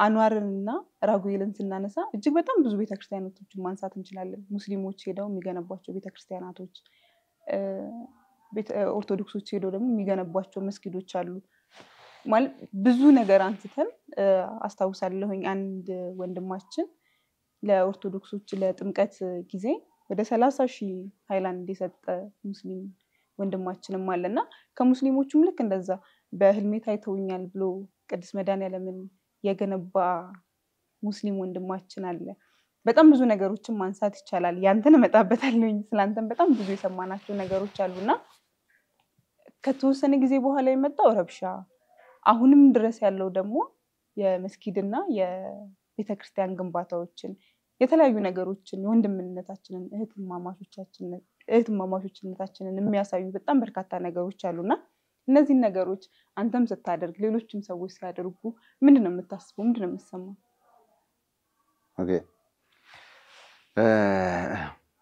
አንዋርንና ራጉኤልን ስናነሳ እጅግ በጣም ብዙ ቤተክርስቲያናቶችን ማንሳት እንችላለን። ሙስሊሞች ሄደው የሚገነቧቸው ቤተክርስቲያናቶች፣ ኦርቶዶክሶች ሄደው ደግሞ የሚገነቧቸው መስጊዶች አሉ። ማለት ብዙ ነገር አንስተን አስታውሳለሁኝ። አንድ ወንድማችን ለኦርቶዶክሶች ለጥምቀት ጊዜ ወደ ሰላሳ ሺህ ሃይላንድ የሰጠ ሙስሊም ወንድማችንም አለ እና ከሙስሊሞቹም ልክ እንደዛ በህልሜ ታይተውኛል ብሎ ቅድስት መድኃኔዓለምን የገነባ ሙስሊም ወንድማችን አለ። በጣም ብዙ ነገሮችን ማንሳት ይቻላል። ያንተን እመጣበታለሁኝ። ስለአንተን በጣም ብዙ የሰማናቸው ነገሮች አሉና ከተወሰነ ጊዜ በኋላ የመጣው ረብሻ፣ አሁንም ድረስ ያለው ደግሞ የመስጊድና የቤተክርስቲያን ግንባታዎችን የተለያዩ ነገሮችን የወንድምነታችንን እህትማማቾቻችንን እህትማማቾችነታችንን የሚያሳዩ በጣም በርካታ ነገሮች አሉና እነዚህን ነገሮች አንተም ስታደርግ ሌሎችም ሰዎች ሲያደርጉ ምንድን ነው የምታስበው? ምንድን ነው የምትሰማው?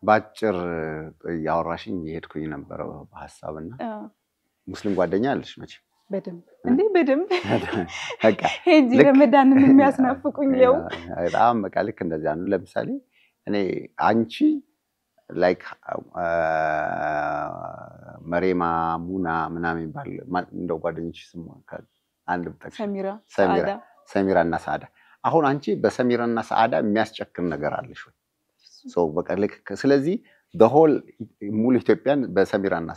በአጭር ያወራሽኝ የሄድኩኝ ነበረው በሀሳብና ሙስሊም ጓደኛ አለሽ መቼም በደንብ እንዴ በደንብ *laughs* ሄጂ ረመዳንን የሚያስናፍቁኝ ው በጣም በቃ ልክ እንደዚያ ነው። ለምሳሌ እኔ አንቺ ላይክ መሬማ ሙና ምናምን የሚባል እንደው ጓደኞች ስም አንድ ሰሚራ እና ሰዓዳ። አሁን አንቺ በሰሚራ እና ሰዓዳ የሚያስጨክን ነገር አለሽ ወይ? ስለዚህ በሆል ሙሉ ኢትዮጵያን በሰሚራ እና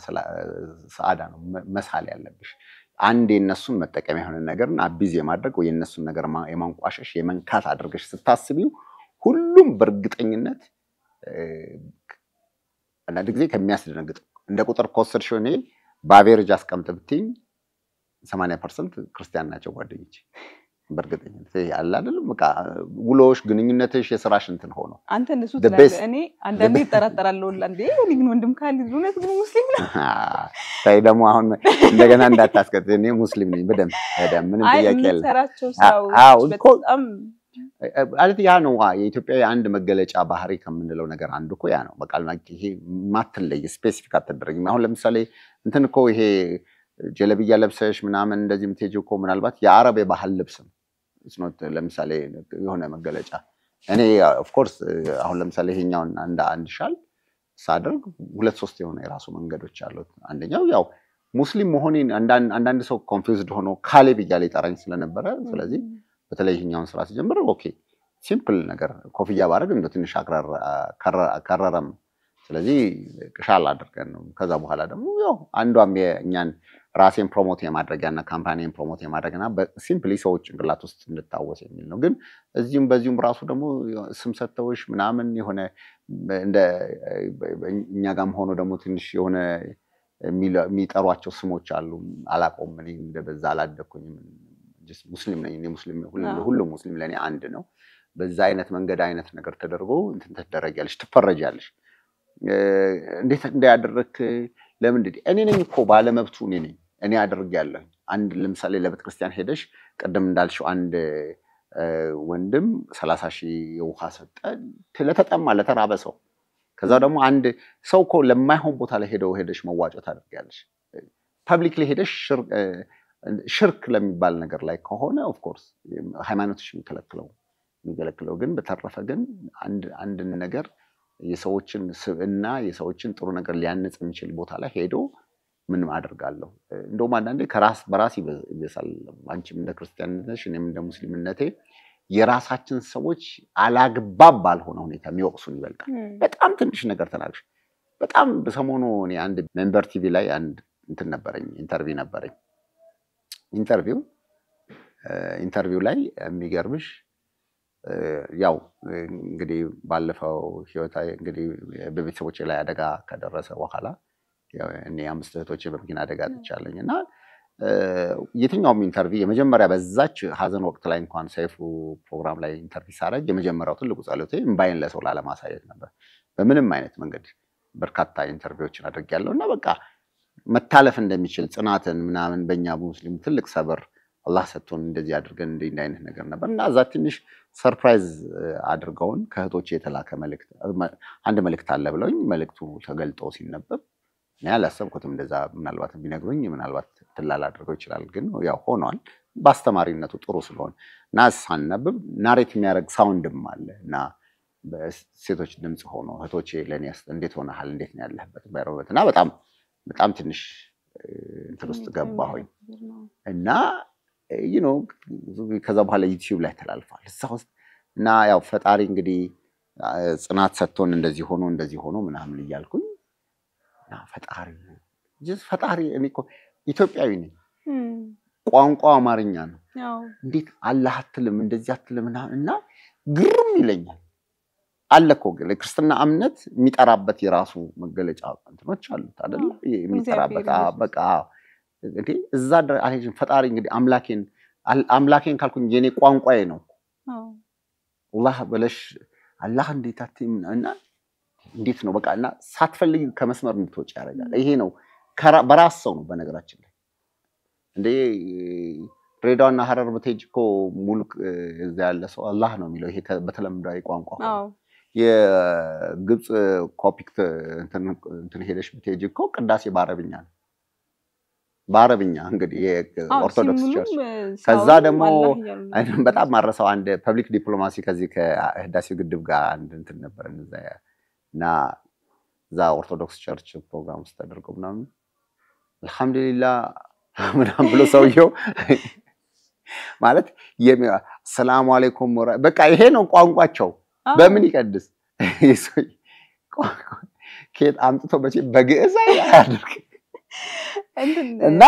ነው መሳል ያለብሽ። አንድ የነሱን መጠቀም የሆነ ነገርን አቢዝ የማድረግ ወይ የነሱን ነገር የማንቋሸሽ የመንካት አድርገሽ ስታስቢው ሁሉም በእርግጠኝነት አንዳንድ ጊዜ ከሚያስደነግጥ እንደ ቁጥር ኮስር እኔ በአቬሬጅ አስቀምጥ ብትኝ ሰማንያ ፐርሰንት ክርስቲያን ናቸው ጓደኞች። በእርግጠኝነት አይደለም በቃ ውሎሽ፣ ግንኙነትሽ፣ የስራሽ እንትን ሆኖ አንተ እነሱ ትላለህ። እኔ አንዳንዴ እጠራጠራለሁ። እኔ ግን ወንድም እውነት ግን ሙስሊም ነው። ተይ ደግሞ አሁን እንደገና እንዳታስቀጥ። እኔ ሙስሊም ነኝ በደንብ በደንብ ምንም ጥያቄ የለም። አለት ያ ነው የኢትዮጵያ የአንድ መገለጫ ባህሪ ከምንለው ነገር አንዱ እኮ ያ ነው። በቃ ይሄ ማትለይ ስፔሲፊክ አትደረግም። አሁን ለምሳሌ እንትን እኮ ይሄ ጀለብያ ለብሰሽ ምናምን እንደዚህ የምትሄጂው እኮ ምናልባት የአረብ የባህል ልብስ ነው። ለምሳሌ የሆነ መገለጫ እኔ ኦፍኮርስ አሁን ለምሳሌ ይሄኛውን እንደ አንድ ሻል ሳደርግ ሁለት ሶስት የሆነ የራሱ መንገዶች አሉት። አንደኛው ያው ሙስሊም መሆኔን አንዳንድ ሰው ኮንፊውዝድ ሆኖ ካሌብ እያለ ይጠራኝ ስለነበረ ስለዚህ በተለይ ይህኛውን ስራ ሲጀምር ኦኬ ሲምፕል ነገር ኮፍያ ባደርግ እንደ ትንሽ ከረረም። ስለዚህ ቅሻል አድርገን ነው። ከዛ በኋላ ደግሞ ያው አንዷም የእኛን ራሴን ፕሮሞት የማድረጊያና ካምፓኒን ፕሮሞት የማድረግና ሲምፕሊ ሰዎች ጭንቅላት ውስጥ እንድታወስ የሚል ነው። ግን እዚሁም በዚሁም ራሱ ደግሞ ስም ሰጥተውሽ ምናምን የሆነ እንደ እኛ ጋም ሆኖ ደግሞ ትንሽ የሆነ የሚጠሯቸው ስሞች አሉ። አላቆም በዛ አላደኩኝም ሙስሊም ነኝ ሙስሊም ሁሉም ሙስሊም ለእኔ አንድ ነው። በዛ አይነት መንገድ አይነት ነገር ተደርጎ እንትን ትደረጊያለሽ፣ ትፈረጃለሽ። እንዴት እንዳያደረክ ለምን እኔ ነኝ እኮ ባለመብቱ እኔ ነኝ እኔ አደርጊያለሁ። አንድ ለምሳሌ ለቤተክርስቲያን ሄደሽ ቅድም እንዳልሽው አንድ ወንድም ሰላሳ ሺህ የውሃ ሰጠ ለተጠማ ለተራበ ሰው። ከዛ ደግሞ አንድ ሰው እኮ ለማይሆን ቦታ ላይ ሄደው ሄደሽ መዋጮ ታደርጊያለሽ። ፐብሊክ ላይ ሄደሽ ሽርክ ለሚባል ነገር ላይ ከሆነ ኦፍኮርስ ሃይማኖቶች የሚከለክለው የሚገለክለው ግን በተረፈ ግን አንድን ነገር የሰዎችን ስብእና የሰዎችን ጥሩ ነገር ሊያነጽ የሚችል ቦታ ላይ ሄዶ ምንም አደርጋለሁ። እንደውም አንዳንዴ ከራስ በራስ ይበሳል። አንቺም እንደ ክርስቲያንነትሽ እኔም እንደ ሙስሊምነቴ የራሳችን ሰዎች አላግባብ ባልሆነ ሁኔታ የሚወቅሱን ይበልጣል። በጣም ትንሽ ነገር ተናግሽ በጣም በሰሞኑ አንድ ሜምበር ቲቪ ላይ አንድ እንትን ነበረኝ ኢንተርቪው ነበረኝ ኢንተርቪው ኢንተርቪው ላይ የሚገርምሽ ያው እንግዲህ ባለፈው ህይወት እንግዲህ በቤተሰቦች ላይ አደጋ ከደረሰ በኋላ እኔ አምስት እህቶች በመኪና አደጋ ጥቻለኝ እና የትኛውም ኢንተርቪው የመጀመሪያ በዛች ሀዘን ወቅት ላይ እንኳን ሰይፉ ፕሮግራም ላይ ኢንተርቪው ሳረግ የመጀመሪያው ትልቁ ጸሎቴ እምባይን ለሰው ላለማሳየት ነበር። በምንም አይነት መንገድ በርካታ ኢንተርቪዎችን ያለው እና በቃ መታለፍ እንደሚችል ጽናትን ምናምን በእኛ በሙስሊሙ ትልቅ ሰብር አላህ ሰጥቶን እንደዚህ አድርገን እንደ አይነት ነገር ነበር እና እዛ ትንሽ ሰርፕራይዝ አድርገውን ከእህቶች የተላከ አንድ መልእክት አለ ብለውኝ መልእክቱ ተገልጦ ሲነበብ እኔ አላሰብኩትም። እንደዛ ምናልባት ቢነግሩኝ ምናልባት ትላል አድርገው ይችላል። ግን ያው ሆኗል። በአስተማሪነቱ ጥሩ ስለሆነ እና ሳነብብ ናሬት የሚያደርግ ሳውንድም አለ እና ሴቶች ድምፅ ሆኖ እህቶቼ ለእኔ እንዴት ሆነሃል፣ እንዴት ነው ያለህበት እና በጣም በጣም ትንሽ እንትን ውስጥ ገባሁኝ እና ከዛ በኋላ ዩቲዩብ ላይ ተላልፏል እዛ ውስጥ እና ያው ፈጣሪ እንግዲህ ጽናት ሰጥቶን እንደዚህ ሆኖ እንደዚህ ሆኖ ምናምን እያልኩኝ ፈጣሪ ፈጣሪ እኔ ኢትዮጵያዊ ነኝ። ቋንቋ አማርኛ ነው። እንዴት አላህ አትልም እንደዚህ አትልም እና ግርም ይለኛል። አለ እኮ ግን የክርስትና እምነት የሚጠራበት የራሱ መገለጫ እንትኖች አሉት አይደለ? የሚጠራበት በቃ እዛ ፈጣሪ እንግዲህ አምላኬን አምላኬን ካልኩኝ የኔ ቋንቋዬ ነው አላህ በለሽ አላህ እንዴታት እና እንዴት ነው በቃ እና ሳትፈልግ ከመስመር እንድትወጪ ያደርጋል። ይሄ ነው በራስ ሰው ነው። በነገራችን ላይ እንደ ድሬዳዋና ሀረር ብትሄጂ እኮ ሙሉ እዛ ያለ ሰው አላህ ነው የሚለው ይሄ በተለምዳዊ ቋንቋ የግብፅ ኮፒክ እንትን ሄደሽ ብትሄጂ እኮ ቅዳሴ በአረብኛ ነው። በአረብኛ እንግዲህ የኦርቶዶክስ ቸርች። ከዛ ደግሞ በጣም ማረሰው አንድ ፐብሊክ ዲፕሎማሲ ከዚህ ከህዳሴ ግድብ ጋር አንድ እንትን ነበር እና እዛ ኦርቶዶክስ ቸርች ፕሮግራም ውስጥ ተደርጎ ምናምን አልሐምዱሊላ ምናምን ብሎ ሰውየው ማለት ሰላሙ አሌይኩም በቃ ይሄ ነው ቋንቋቸው። በምን ይቀድስ? ኬት አምጥቶ መቼ በግዕዝ አያደርግ እና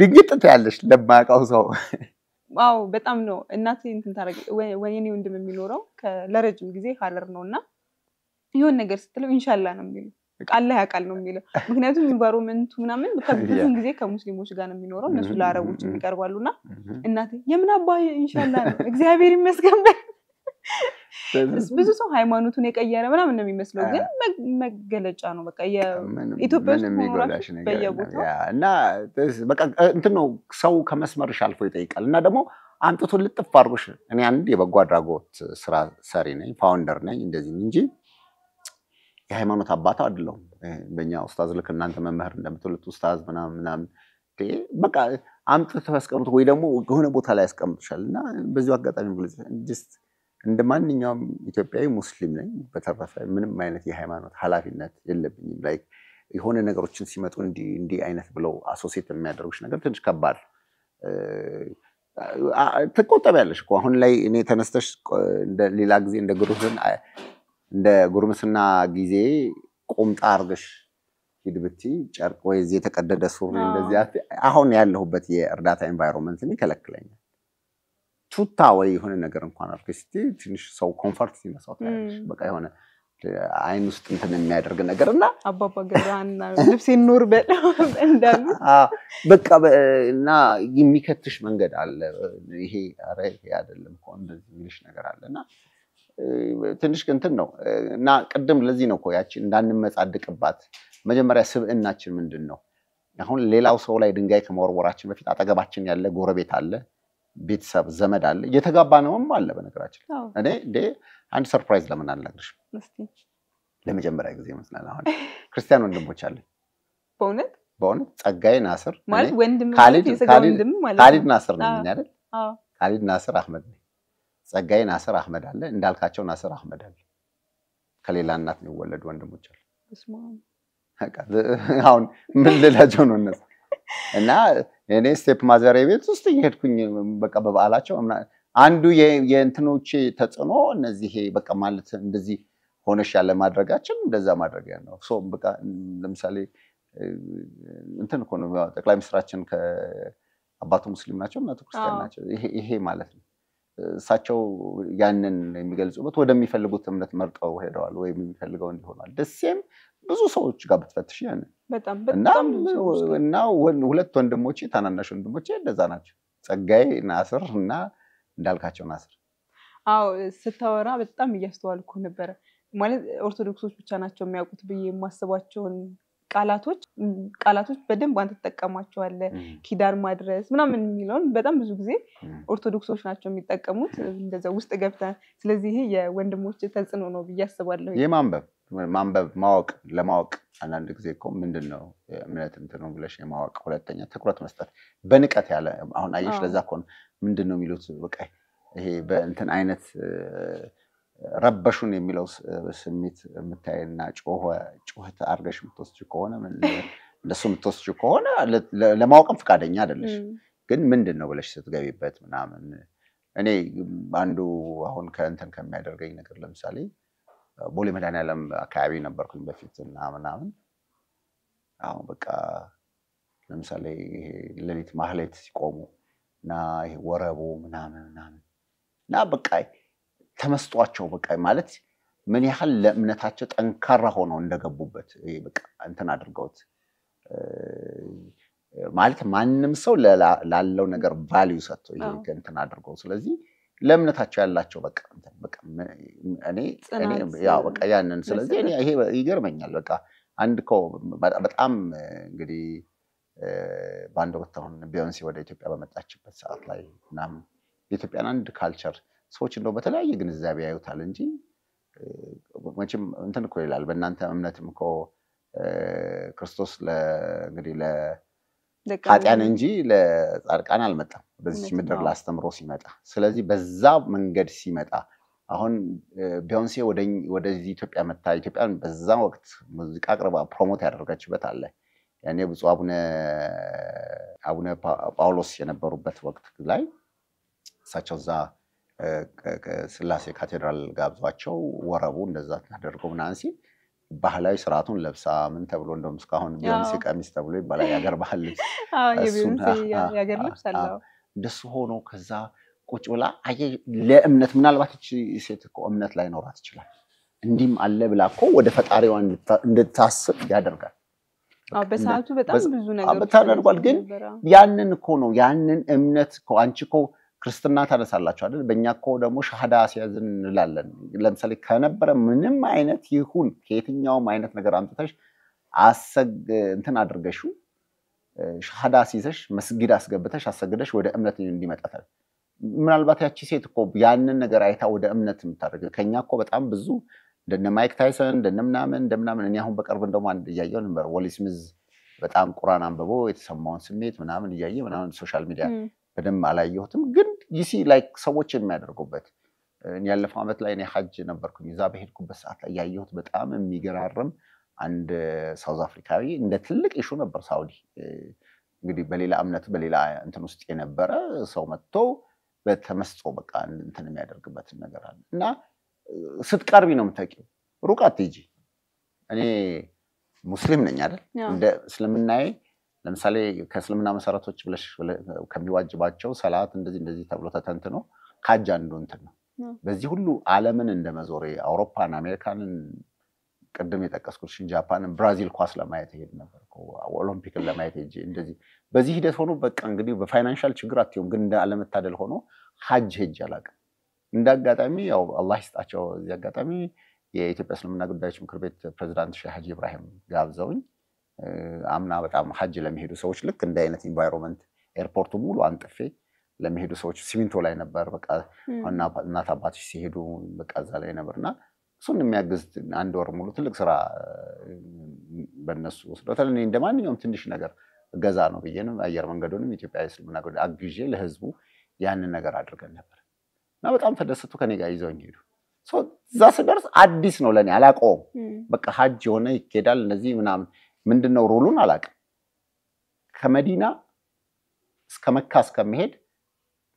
ድንግጥ ትያለሽ ለማያውቀው ሰው አዎ በጣም ነው። እናቴ እንትን ታደርግ ወይኔ ወንድም የሚኖረው ለረጅም ጊዜ ሀረር ነው እና ይሆን ነገር ስትለው ኢንሻላ ነው የሚለው ላይ አቃል ነው የሚለው። ምክንያቱም ኢንቫይሮንመንቱ ምናምን ብዙን ጊዜ ከሙስሊሞች ጋር ነው የሚኖረው እነሱ ለአረቦች የሚቀርባሉ እና እናቴ የምን አባ ኢንሻላ ነው እግዚአብሔር ይመስገን ብዙ ሰው ሃይማኖቱን የቀየረ ምናምን ነው የሚመስለው፣ ግን መገለጫ ነው። በቃ እና በቃ እንትን ነው። ሰው ከመስመርሽ አልፎ ይጠይቃል እና ደግሞ አምጥቶ ልጥፍ አድርጎሽ። እኔ አንድ የበጎ አድራጎት ስራ ሰሪ ነኝ፣ ፋውንደር ነኝ እንደዚህ እንጂ የሃይማኖት አባት አይደለሁም። በእኛ ኡስታዝ ልክ እናንተ መምህር እንደምትሉት ኡስታዝ ምናምን ምናምን በቃ አምጥተው ያስቀምጡ ወይ ደግሞ የሆነ ቦታ ላይ ያስቀምጡሻል እና በዚሁ አጋጣሚ ስ እንደ ማንኛውም ኢትዮጵያዊ ሙስሊም ነኝ። በተረፈ ምንም አይነት የሃይማኖት ኃላፊነት የለብኝም። ላይ የሆነ ነገሮችን ሲመጡ እንዲህ አይነት ብለው አሶሴት የሚያደርጉች ነገር ትንሽ ከባድ ትቆጠቢያለሽ እኮ አሁን ላይ እኔ ተነስተሽ ሌላ ጊዜ እንደ ጉርምስና ጊዜ ቁምጣ አርገሽ ሂድ ጨርቅ ወይ የተቀደደ ሱሪ እንደዚህ አሁን ያለሁበት የእርዳታ ኤንቫይሮንመንት ይከለክለኛል። ቱታ ወይ የሆነ ነገር እንኳን አድርገ ስቲ ትንሽ ሰው ኮንፈርት ሲነሳው በቃ የሆነ አይን ውስጥ እንትን የሚያደርግ ነገር እና አባባ ገዛና ልብስ ይኖር እንዳሉ በቃ እና የሚከትሽ መንገድ አለ። ይሄ ኧረ ይሄ አይደለም እኮ እንደዚህ የሚልሽ ነገር አለ እና ትንሽ እንትን ነው እና ቅድም ለዚህ ነው እኮ ያቺ እንዳንመጻድቅባት መጀመሪያ ስብዕናችን ምንድን ነው? አሁን ሌላው ሰው ላይ ድንጋይ ከመወርወራችን በፊት አጠገባችን ያለ ጎረቤት አለ ቤተሰብ ዘመድ አለ። እየተጋባ ነውም አለ። በነገራችን እኔ እንዴ አንድ ሰርፕራይዝ ለምን አልነግርሽም? ለመጀመሪያ ጊዜ ይመስላል። አሁን ክርስቲያን ወንድሞች አለ። በእውነት በእውነት ጸጋዬ ናስር ካሊድ ናስር ነው ምን አይደል? ካሊድ ናስር አህመድ ነው። ጸጋዬ ናስር አህመድ አለ። እንዳልካቸው ናስር አህመድ አለ። ከሌላ እናት የሚወለዱ ወንድሞች አሉ። አሁን ምን ልላቸው ነው እነሱ እና እኔ ስቴፕ ማዘሪያ ቤት ውስጥ እየሄድኩኝ በቃ በበዓላቸው አንዱ የእንትኖች ተጽዕኖ እነዚህ በቃ ማለት እንደዚህ ሆነሽ ያለ ማድረጋችን እንደዛ ማድረጊያ ነው። በቃ ለምሳሌ እንትን እኮ ነው ጠቅላይ ሚኒስትራችን አባቱ ሙስሊም ናቸው፣ እናቱ ክርስቲያን ናቸው። ይሄ ማለት ነው እሳቸው ያንን የሚገልጹበት ወደሚፈልጉት እምነት መርጠው ሄደዋል ወይም የሚፈልገው እንዲሆኗል። ደሴም ብዙ ሰዎች ጋር ብትፈትሽ ያን እና ሁለት ወንድሞቼ ታናናሽ ወንድሞቼ እንደዛ ናቸው። ጸጋዬ ናስር እና እንዳልካቸው ናስር። አዎ ስታወራ በጣም እያስተዋልኩ ነበረ። ማለት ኦርቶዶክሶች ብቻ ናቸው የሚያውቁት ብዬ የማስባቸውን ቃላቶች ቃላቶች በደንብ አንተ ትጠቀማቸዋለ። ኪዳን ማድረስ ምናምን የሚለውን በጣም ብዙ ጊዜ ኦርቶዶክሶች ናቸው የሚጠቀሙት እንደዛ ውስጥ ገብተ። ስለዚህ ይሄ የወንድሞች ተጽዕኖ ነው ብዬ አስባለሁ። የማንበብ ማንበብ ማወቅ ለማወቅ አንዳንድ ጊዜ እኮ ምንድን ነው እምነት እንትን ብለሽ የማወቅ ሁለተኛ ትኩረት መስጠት በንቀት ያለ አሁን አየሽ ለዛ ከሆነ ምንድን ነው የሚሉት በቃ ይሄ በእንትን አይነት ረበሹን የሚለው ስሜት የምታይና ጮኸ ጩኸት አድርገሽ የምትወስጂ ከሆነ እንደሱ የምትወስጂ ከሆነ ለማወቅም ፈቃደኛ አይደለሽ። ግን ምንድን ነው ብለሽ ስትገቢበት ምናምን እኔ አንዱ አሁን ከእንትን ከሚያደርገኝ ነገር ለምሳሌ ቦሌ መድኃኒዓለም አካባቢ ነበርኩኝ በፊት እና ምናምን። አሁን በቃ ለምሳሌ ይሄ ሌሊት ማህሌት ሲቆሙ እና ይሄ ወረቦ ምናምን ምናምን እና በቃ ተመስጧቸው በቃ ማለት ምን ያህል ለእምነታቸው ጠንካራ ሆነው እንደገቡበት እንትን አድርገውት ማለት ማንም ሰው ላለው ነገር ቫሊዩ ሰጥቶ እንትን አድርገው ስለዚህ ለእምነታቸው ያላቸው በቃ ያንን ስለዚህ ይሄ ይገርመኛል። በቃ አንድ እኮ በጣም እንግዲህ በአንድ ወቅት አሁን ቢዮንሲ ወደ ኢትዮጵያ በመጣችበት ሰዓት ላይ ናም የኢትዮጵያን አንድ ካልቸር ሰዎች እንደው በተለያየ ግንዛቤ ያዩታል እንጂ መቼም እንትን እኮ ይላል በእናንተ እምነትም እኮ ክርስቶስ እንግዲህ ለኃጢያን እንጂ ለጻድቃን አልመጣም በዚች ምድር ላስተምሮ ሲመጣ ስለዚህ በዛ መንገድ ሲመጣ አሁን ቢዮንሴ ወደዚህ ኢትዮጵያ መታ ኢትዮጵያን በዛ ወቅት ሙዚቃ አቅርባ ፕሮሞት ያደረገችበት አለ። ያኔ ብፁ አቡነ አቡነ ጳውሎስ የነበሩበት ወቅት ላይ እሳቸው እዛ ስላሴ ካቴድራል ጋብዟቸው ወረቡ እንደዛ ታደርገው ምናምን ሲል ባህላዊ ስርዓቱን ለብሳ ምን ተብሎ እንደውም እስካሁን ቢዮንሴ ቀሚስ ተብሎ ይባላል። ያገር ባህል ልብስ እንደሱ ሆኖ ከዛ ቁጭ ብላ አየ ለእምነት ምናልባት ሴት እኮ እምነት ላይኖራት ይችላል። እንዲህም አለ ብላ እኮ ወደ ፈጣሪዋ እንድታስብ ያደርጋል። በሰዓቱ በጣም ብዙ ነገር ግን ያንን እኮ ነው ያንን እምነት አንቺ እኮ ክርስትና ታነሳላችሁ አይደል? በእኛ እኮ ደግሞ ሻሃዳ ሲያዝን እንላለን። ለምሳሌ ከነበረ ምንም አይነት ይሁን ከየትኛውም አይነት ነገር አምጥተሽ አሰግ እንትን አድርገሽው ሻሃዳ ሲይዘሽ መስጊድ አስገብተሽ አሰግደሽ ወደ እምነት እንዲመጣ ምናልባት ያቺ ሴት እኮ ያንን ነገር አይታ ወደ እምነት የምታደርገው ከኛ እኮ በጣም ብዙ እንደነ ማይክ ታይሰን እንደነ ምናምን እንደምናምን እኔ አሁን በቅርብ እንደውም አንድ እያየው ነበር ወሊ ስሚዝ በጣም ቁራን አንብቦ የተሰማውን ስሜት ምናምን እያየ ምናምን ሶሻል ሚዲያ በደንብ አላየሁትም፣ ግን ይሲ ላይክ ሰዎች የሚያደርጉበት ያለፈው ዓመት ላይ እኔ ሀጅ ነበርኩኝ። እዛ በሄድኩበት ሰዓት ላይ ያየሁት በጣም የሚገራርም አንድ ሳውዝ አፍሪካዊ እንደ ትልቅ ኢሹ ነበር። ሳውዲ እንግዲህ በሌላ እምነት በሌላ እንትን ውስጥ የነበረ ሰው መጥቶ በተመስጦ በቃ እንትን የሚያደርግበትን ነገር አለ እና ስትቀርቢ ነው የምታውቂው። ሩቅ አትሂጂ። እኔ ሙስሊም ነኝ አይደል? እንደ እስልምናዬ ለምሳሌ ከእስልምና መሰረቶች ብለሽ ከሚዋጅባቸው ሰላት እንደዚህ እንደዚህ ተብሎ ተተንትኖ ካጅ አንዱ እንትን ነው። በዚህ ሁሉ ዓለምን እንደ መዞሬ አውሮፓን፣ አሜሪካንን ቅድም የጠቀስኩትሽን ጃፓንን፣ ብራዚል ኳስ ለማየት ሄድ ነበር፣ ኦሎምፒክን ለማየት ሄጄ እንደዚህ በዚህ ሂደት ሆኖ በቃ እንግዲህ በፋይናንሻል ችግር አትይውም፣ ግን እንደ አለመታደል ሆኖ ሀጅ ሄጅ አላውቅም። እንደ አጋጣሚ ያው አላህ ይስጣቸው እዚህ አጋጣሚ የኢትዮጵያ እስልምና ጉዳዮች ምክር ቤት ፕሬዚዳንት ሼህ ሀጂ ኢብራሂም ጋብዘውኝ አምና በጣም ሀጅ ለሚሄዱ ሰዎች ልክ እንደ አይነት ኢንቫይሮንመንት ኤርፖርቱ ሙሉ አንጥፌ ለሚሄዱ ሰዎች ሲሚንቶ ላይ ነበር። በቃ እናት አባቶች ሲሄዱ በቃ እዛ ላይ ነበር እና እሱን የሚያግዝ አንድ ወር ሙሉ ትልቅ ስራ በነሱ ወስዶታል። እኔ እንደ ማንኛውም ትንሽ ነገር እገዛ ነው ብዬ አየር መንገዱንም ኢትዮጵያ እስልምና አግዤ ለህዝቡ ያንን ነገር አድርገን ነበር እና በጣም ተደሰቱ። ከኔ ጋር ይዘውኝ ሄዱ። እዛ ስደርስ አዲስ ነው ለእኔ፣ አላውቀውም። በቃ ሀጅ የሆነ ይኬዳል እነዚህ ምናምን ምንድነው ነው ሩሉን አላውቅም። ከመዲና እስከ መካ እስከመሄድ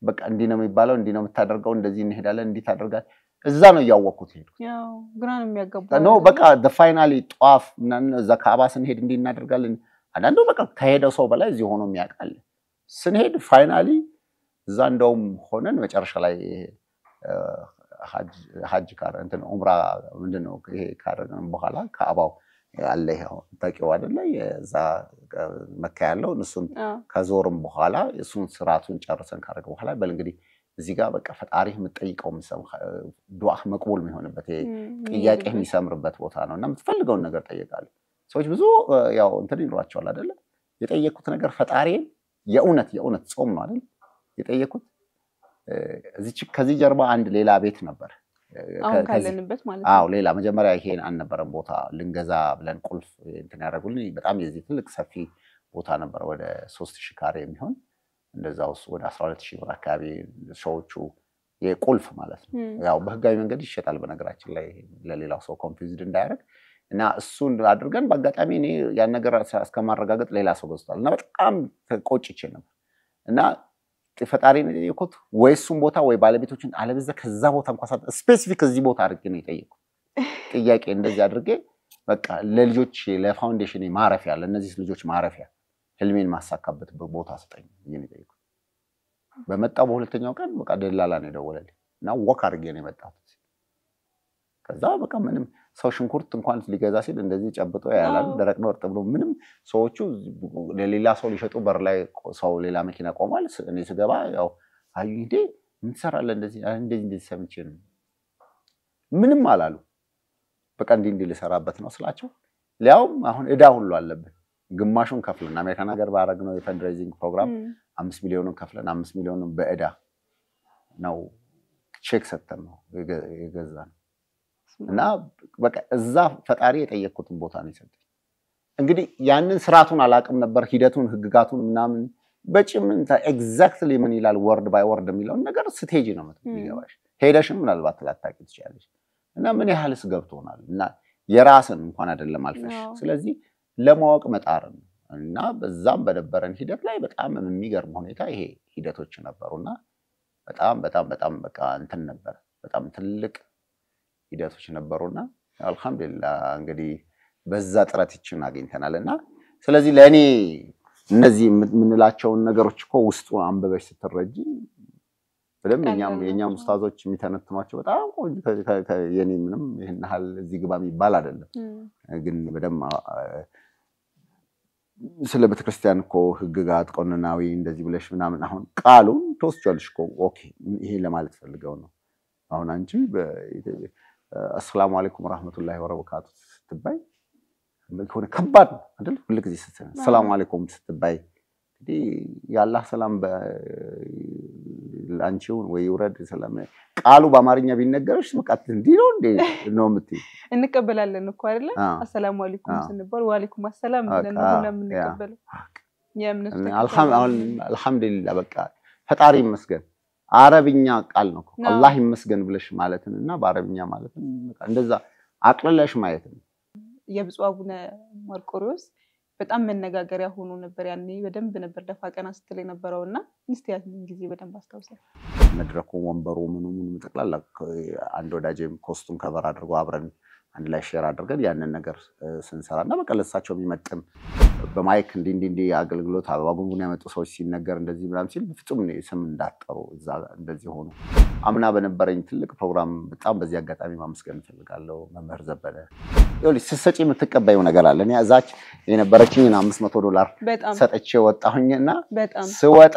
በቃ እንዲህ ነው የሚባለው፣ እንዲህ ነው የምታደርገው፣ እንደዚህ እንሄዳለን፣ እንዲህ ታደርጋለህ እዛ ነው እያወቅኩት ሄድኩት። ግራ በቃ ፋይናሊ ጠዋፍ እዛ ከአባ ስንሄድ እንዲህ እናደርጋለን። አንዳንዱ በቃ ከሄደ ሰው በላይ እዚህ ሆኖ የሚያውቃል። ስንሄድ ፋይናሊ እዛ እንደውም ሆነን መጨረሻ ላይ ሀጅ ካረ ምንድነው ይሄ ካረግን በኋላ ከአባው ያለ ይኸው አደለ አይደለ? እዛ መካ ያለው እሱን ከዞርም በኋላ እሱን ስርዓቱን ጨርሰን ካደረገ በኋላ በል እንግዲህ እዚህ ጋር በቃ ፈጣሪህ የምትጠይቀው ዱዓህ መቅቡል የሚሆንበት ጥያቄህ የሚሰምርበት ቦታ ነው እና የምትፈልገውን ነገር ጠይቃለሁ። ሰዎች ብዙ ያው እንትን ይኖራቸዋል አደለ? የጠየኩት ነገር ፈጣሪን የእውነት የእውነት ጾም ነው አይደል የጠየኩት። ከዚህ ጀርባ አንድ ሌላ ቤት ነበር ሌላ መጀመሪያ ይሄን አልነበረም ቦታ ልንገዛ ብለን ቁልፍ እንትን ያደረጉልን በጣም የዚህ ትልቅ ሰፊ ቦታ ነበር ወደ ሶስት ሺህ ካሬ የሚሆን እንደዛ ውስጥ ወደ 12 ሺህ ብር አካባቢ ሰዎቹ የቁልፍ ማለት ነው። ያው በህጋዊ መንገድ ይሸጣል በነገራችን ላይ ለሌላው ሰው ኮንፊውዝድ እንዳያደርግ እና እሱን አድርገን በአጋጣሚ እኔ ያን ነገር እስከማረጋገጥ ሌላ ሰው ገዝቷል እና በጣም ተቆጭቼ ነበር እና ፈጣሪ የጠየኩት ወይ እሱን ቦታ ወይ ባለቤቶችን አለበዛ ከዛ ቦታ እንኳን ስፔሲፊክ እዚህ ቦታ አድርጌ ነው የጠየኩት ጥያቄ እንደዚህ አድርጌ በቃ ለልጆች ለፋውንዴሽን ማረፊያ ለእነዚህ ልጆች ማረፊያ ህልሜን ማሳካበት ቦታ ስጠኝ ብዬ ነው የጠየኩት። በሁለተኛው ቀን በቃ ደላላ ነው የደወለልኝ እና ወክ አድርጌ ነው የመጣት ከዛ በቃ ምንም ሰው ሽንኩርት እንኳን ሊገዛ ሲል እንደዚህ ጨብጦ ያላል። ደረቅ ነው እርጥብ ነው። ምንም ሰዎቹ ለሌላ ሰው ሊሸጡ በር ላይ ሰው ሌላ መኪና ቆሟል። እኔ ስገባ ያው አዩ እንዴ ምን ትሰራለህ? እንደዚህ እንደዚህ እንደዚህ ሰምቼ ነው ምንም አላሉ። በቃ እንዲህ እንዲህ ልሰራበት ነው ስላቸው፣ ሊያውም አሁን እዳ ሁሉ አለብን ግማሹን ከፍለን አሜሪካን ሀገር ባደረግነው የፈንድሬዚንግ ፕሮግራም አምስት ሚሊዮኑን ከፍለን አምስት ሚሊዮኑን በእዳ ነው ቼክ ሰጥተን ነው የገዛ ነው። እና በቃ እዛ ፈጣሪ የጠየቅኩትን ቦታ ነው የሰጠኝ። እንግዲህ ያንን ስርዓቱን አላቅም ነበር፣ ሂደቱን፣ ህግጋቱን ምናምን በጭምንታ ኤግዛክትሊ ምን ይላል ወርድ ባይ ወርድ የሚለውን ነገር ስቴጅ ነው የሚገባሽ። ሄደሽም ምናልባት ላታቂ ትችላለሽ እና ምን ያህልስ ገብቶናል እና የራስን እንኳን አይደለም አልፈሽ ስለዚህ ለማወቅ መጣርን እና በዛም በነበረን ሂደት ላይ በጣም የሚገርም ሁኔታ ይሄ ሂደቶች ነበሩና በጣም በጣም በጣም በቃ እንትን ነበር። በጣም ትልቅ ሂደቶች ነበሩና አልሐምዱሊላ እንግዲህ በዛ ጥረት ይችን አግኝተናል እና ስለዚህ ለእኔ እነዚህ የምንላቸውን ነገሮች እኮ ውስጡ አንብበሽ ስትረጂ በደንብ የእኛም ውስታዞች የሚተነትኗቸው በጣም ቆንጆ የኔ ምንም ይህን ያህል እዚህ ግባ የሚባል አይደለም ግን በደንብ ስለ ቤተክርስቲያን እኮ ህግጋት ቆንናዊ እንደዚህ ብለሽ ምናምን አሁን ቃሉን ተወስቻለሽ እኮ ኦኬ፣ ይሄ ለማለት ፈልገው ነው። አሁን አንቺ አሰላሙ አለይኩም ረመቱላ ወረበካቱ ስትባይ ከሆነ ከባድ ነው አይደል? ሁልጊዜ ሰላሙ አለይኩም ስትባይ እንግዲህ የአላህ ሰላም ላንቺውን ወይ ውረድ ሰላም ቃሉ በአማርኛ ቢነገረች ምቃት እንዲ ነው እንዴ ነው ምት እንቀበላለን እኮ አይደለ? አሰላሙ አለይኩም ስንባል ዋሌኩም አሰላም ብለን አልሐምዱሊላ በቃ ፈጣሪ ይመስገን። አረብኛ ቃል ነው አላህ ይመስገን ብለሽ ማለትን እና በአረብኛ ማለትን እንደዛ አቅልለሽ ማየት ነው። የብፁዕ አቡነ መርቆሪዎስ በጣም መነጋገሪያ ሆኖ ነበር። ያኔ በደንብ ነበር ደፋ ቀና ስትል የነበረው እና እስቲ ያንን ጊዜ በደንብ አስታውሳል። መድረኩ፣ ወንበሩ፣ ምኑ ምኑ ጠቅላላ አንድ ወዳጄም ኮስቱም ከበር አድርጎ አብረን አንድ ላይ ሼር አድርገን ያንን ነገር ስንሰራ እና በቃ ለእሳቸው የሚመጥን በማይክ እንዲህ እንዲህ እንዲህ አገልግሎት አበባ ጉንጉን ያመጡ ሰዎች ሲነገር እንደዚህ ምናምን ሲል ፍጹም ስም እንዳጠሩ እዛ እንደዚህ ሆኑ። አምና በነበረኝ ትልቅ ፕሮግራም በጣም በዚህ አጋጣሚ ማመስገን እፈልጋለሁ መምህር ዘበነ ይኸውልሽ ስትሰጪ የምትቀበይው ነገር አለ። እዛች የነበረችኝን አምስት መቶ ዶላር ሰጠች ሰጠቼ እና ስወጣ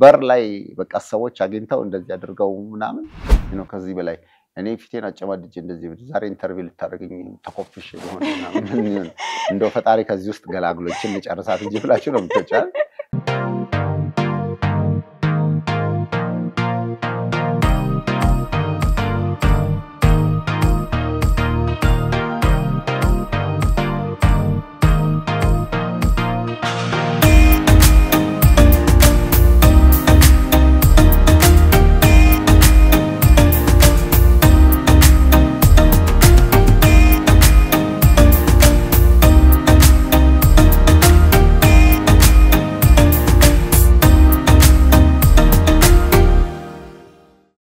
በር ላይ በቃ ሰዎች አግኝተው እንደዚህ አድርገው ምናምን ነው ከዚህ በላይ እኔ ፊቴን አጨማድጄ እንደዚህ ዛሬ ኢንተርቪው ልታደርግኝ ተኮፍሽ ሆነ እንደው ፈጣሪ ከዚህ ውስጥ ገላግሎችን ልጨርሳት እንጂ ብላችሁ ነው ምትጫል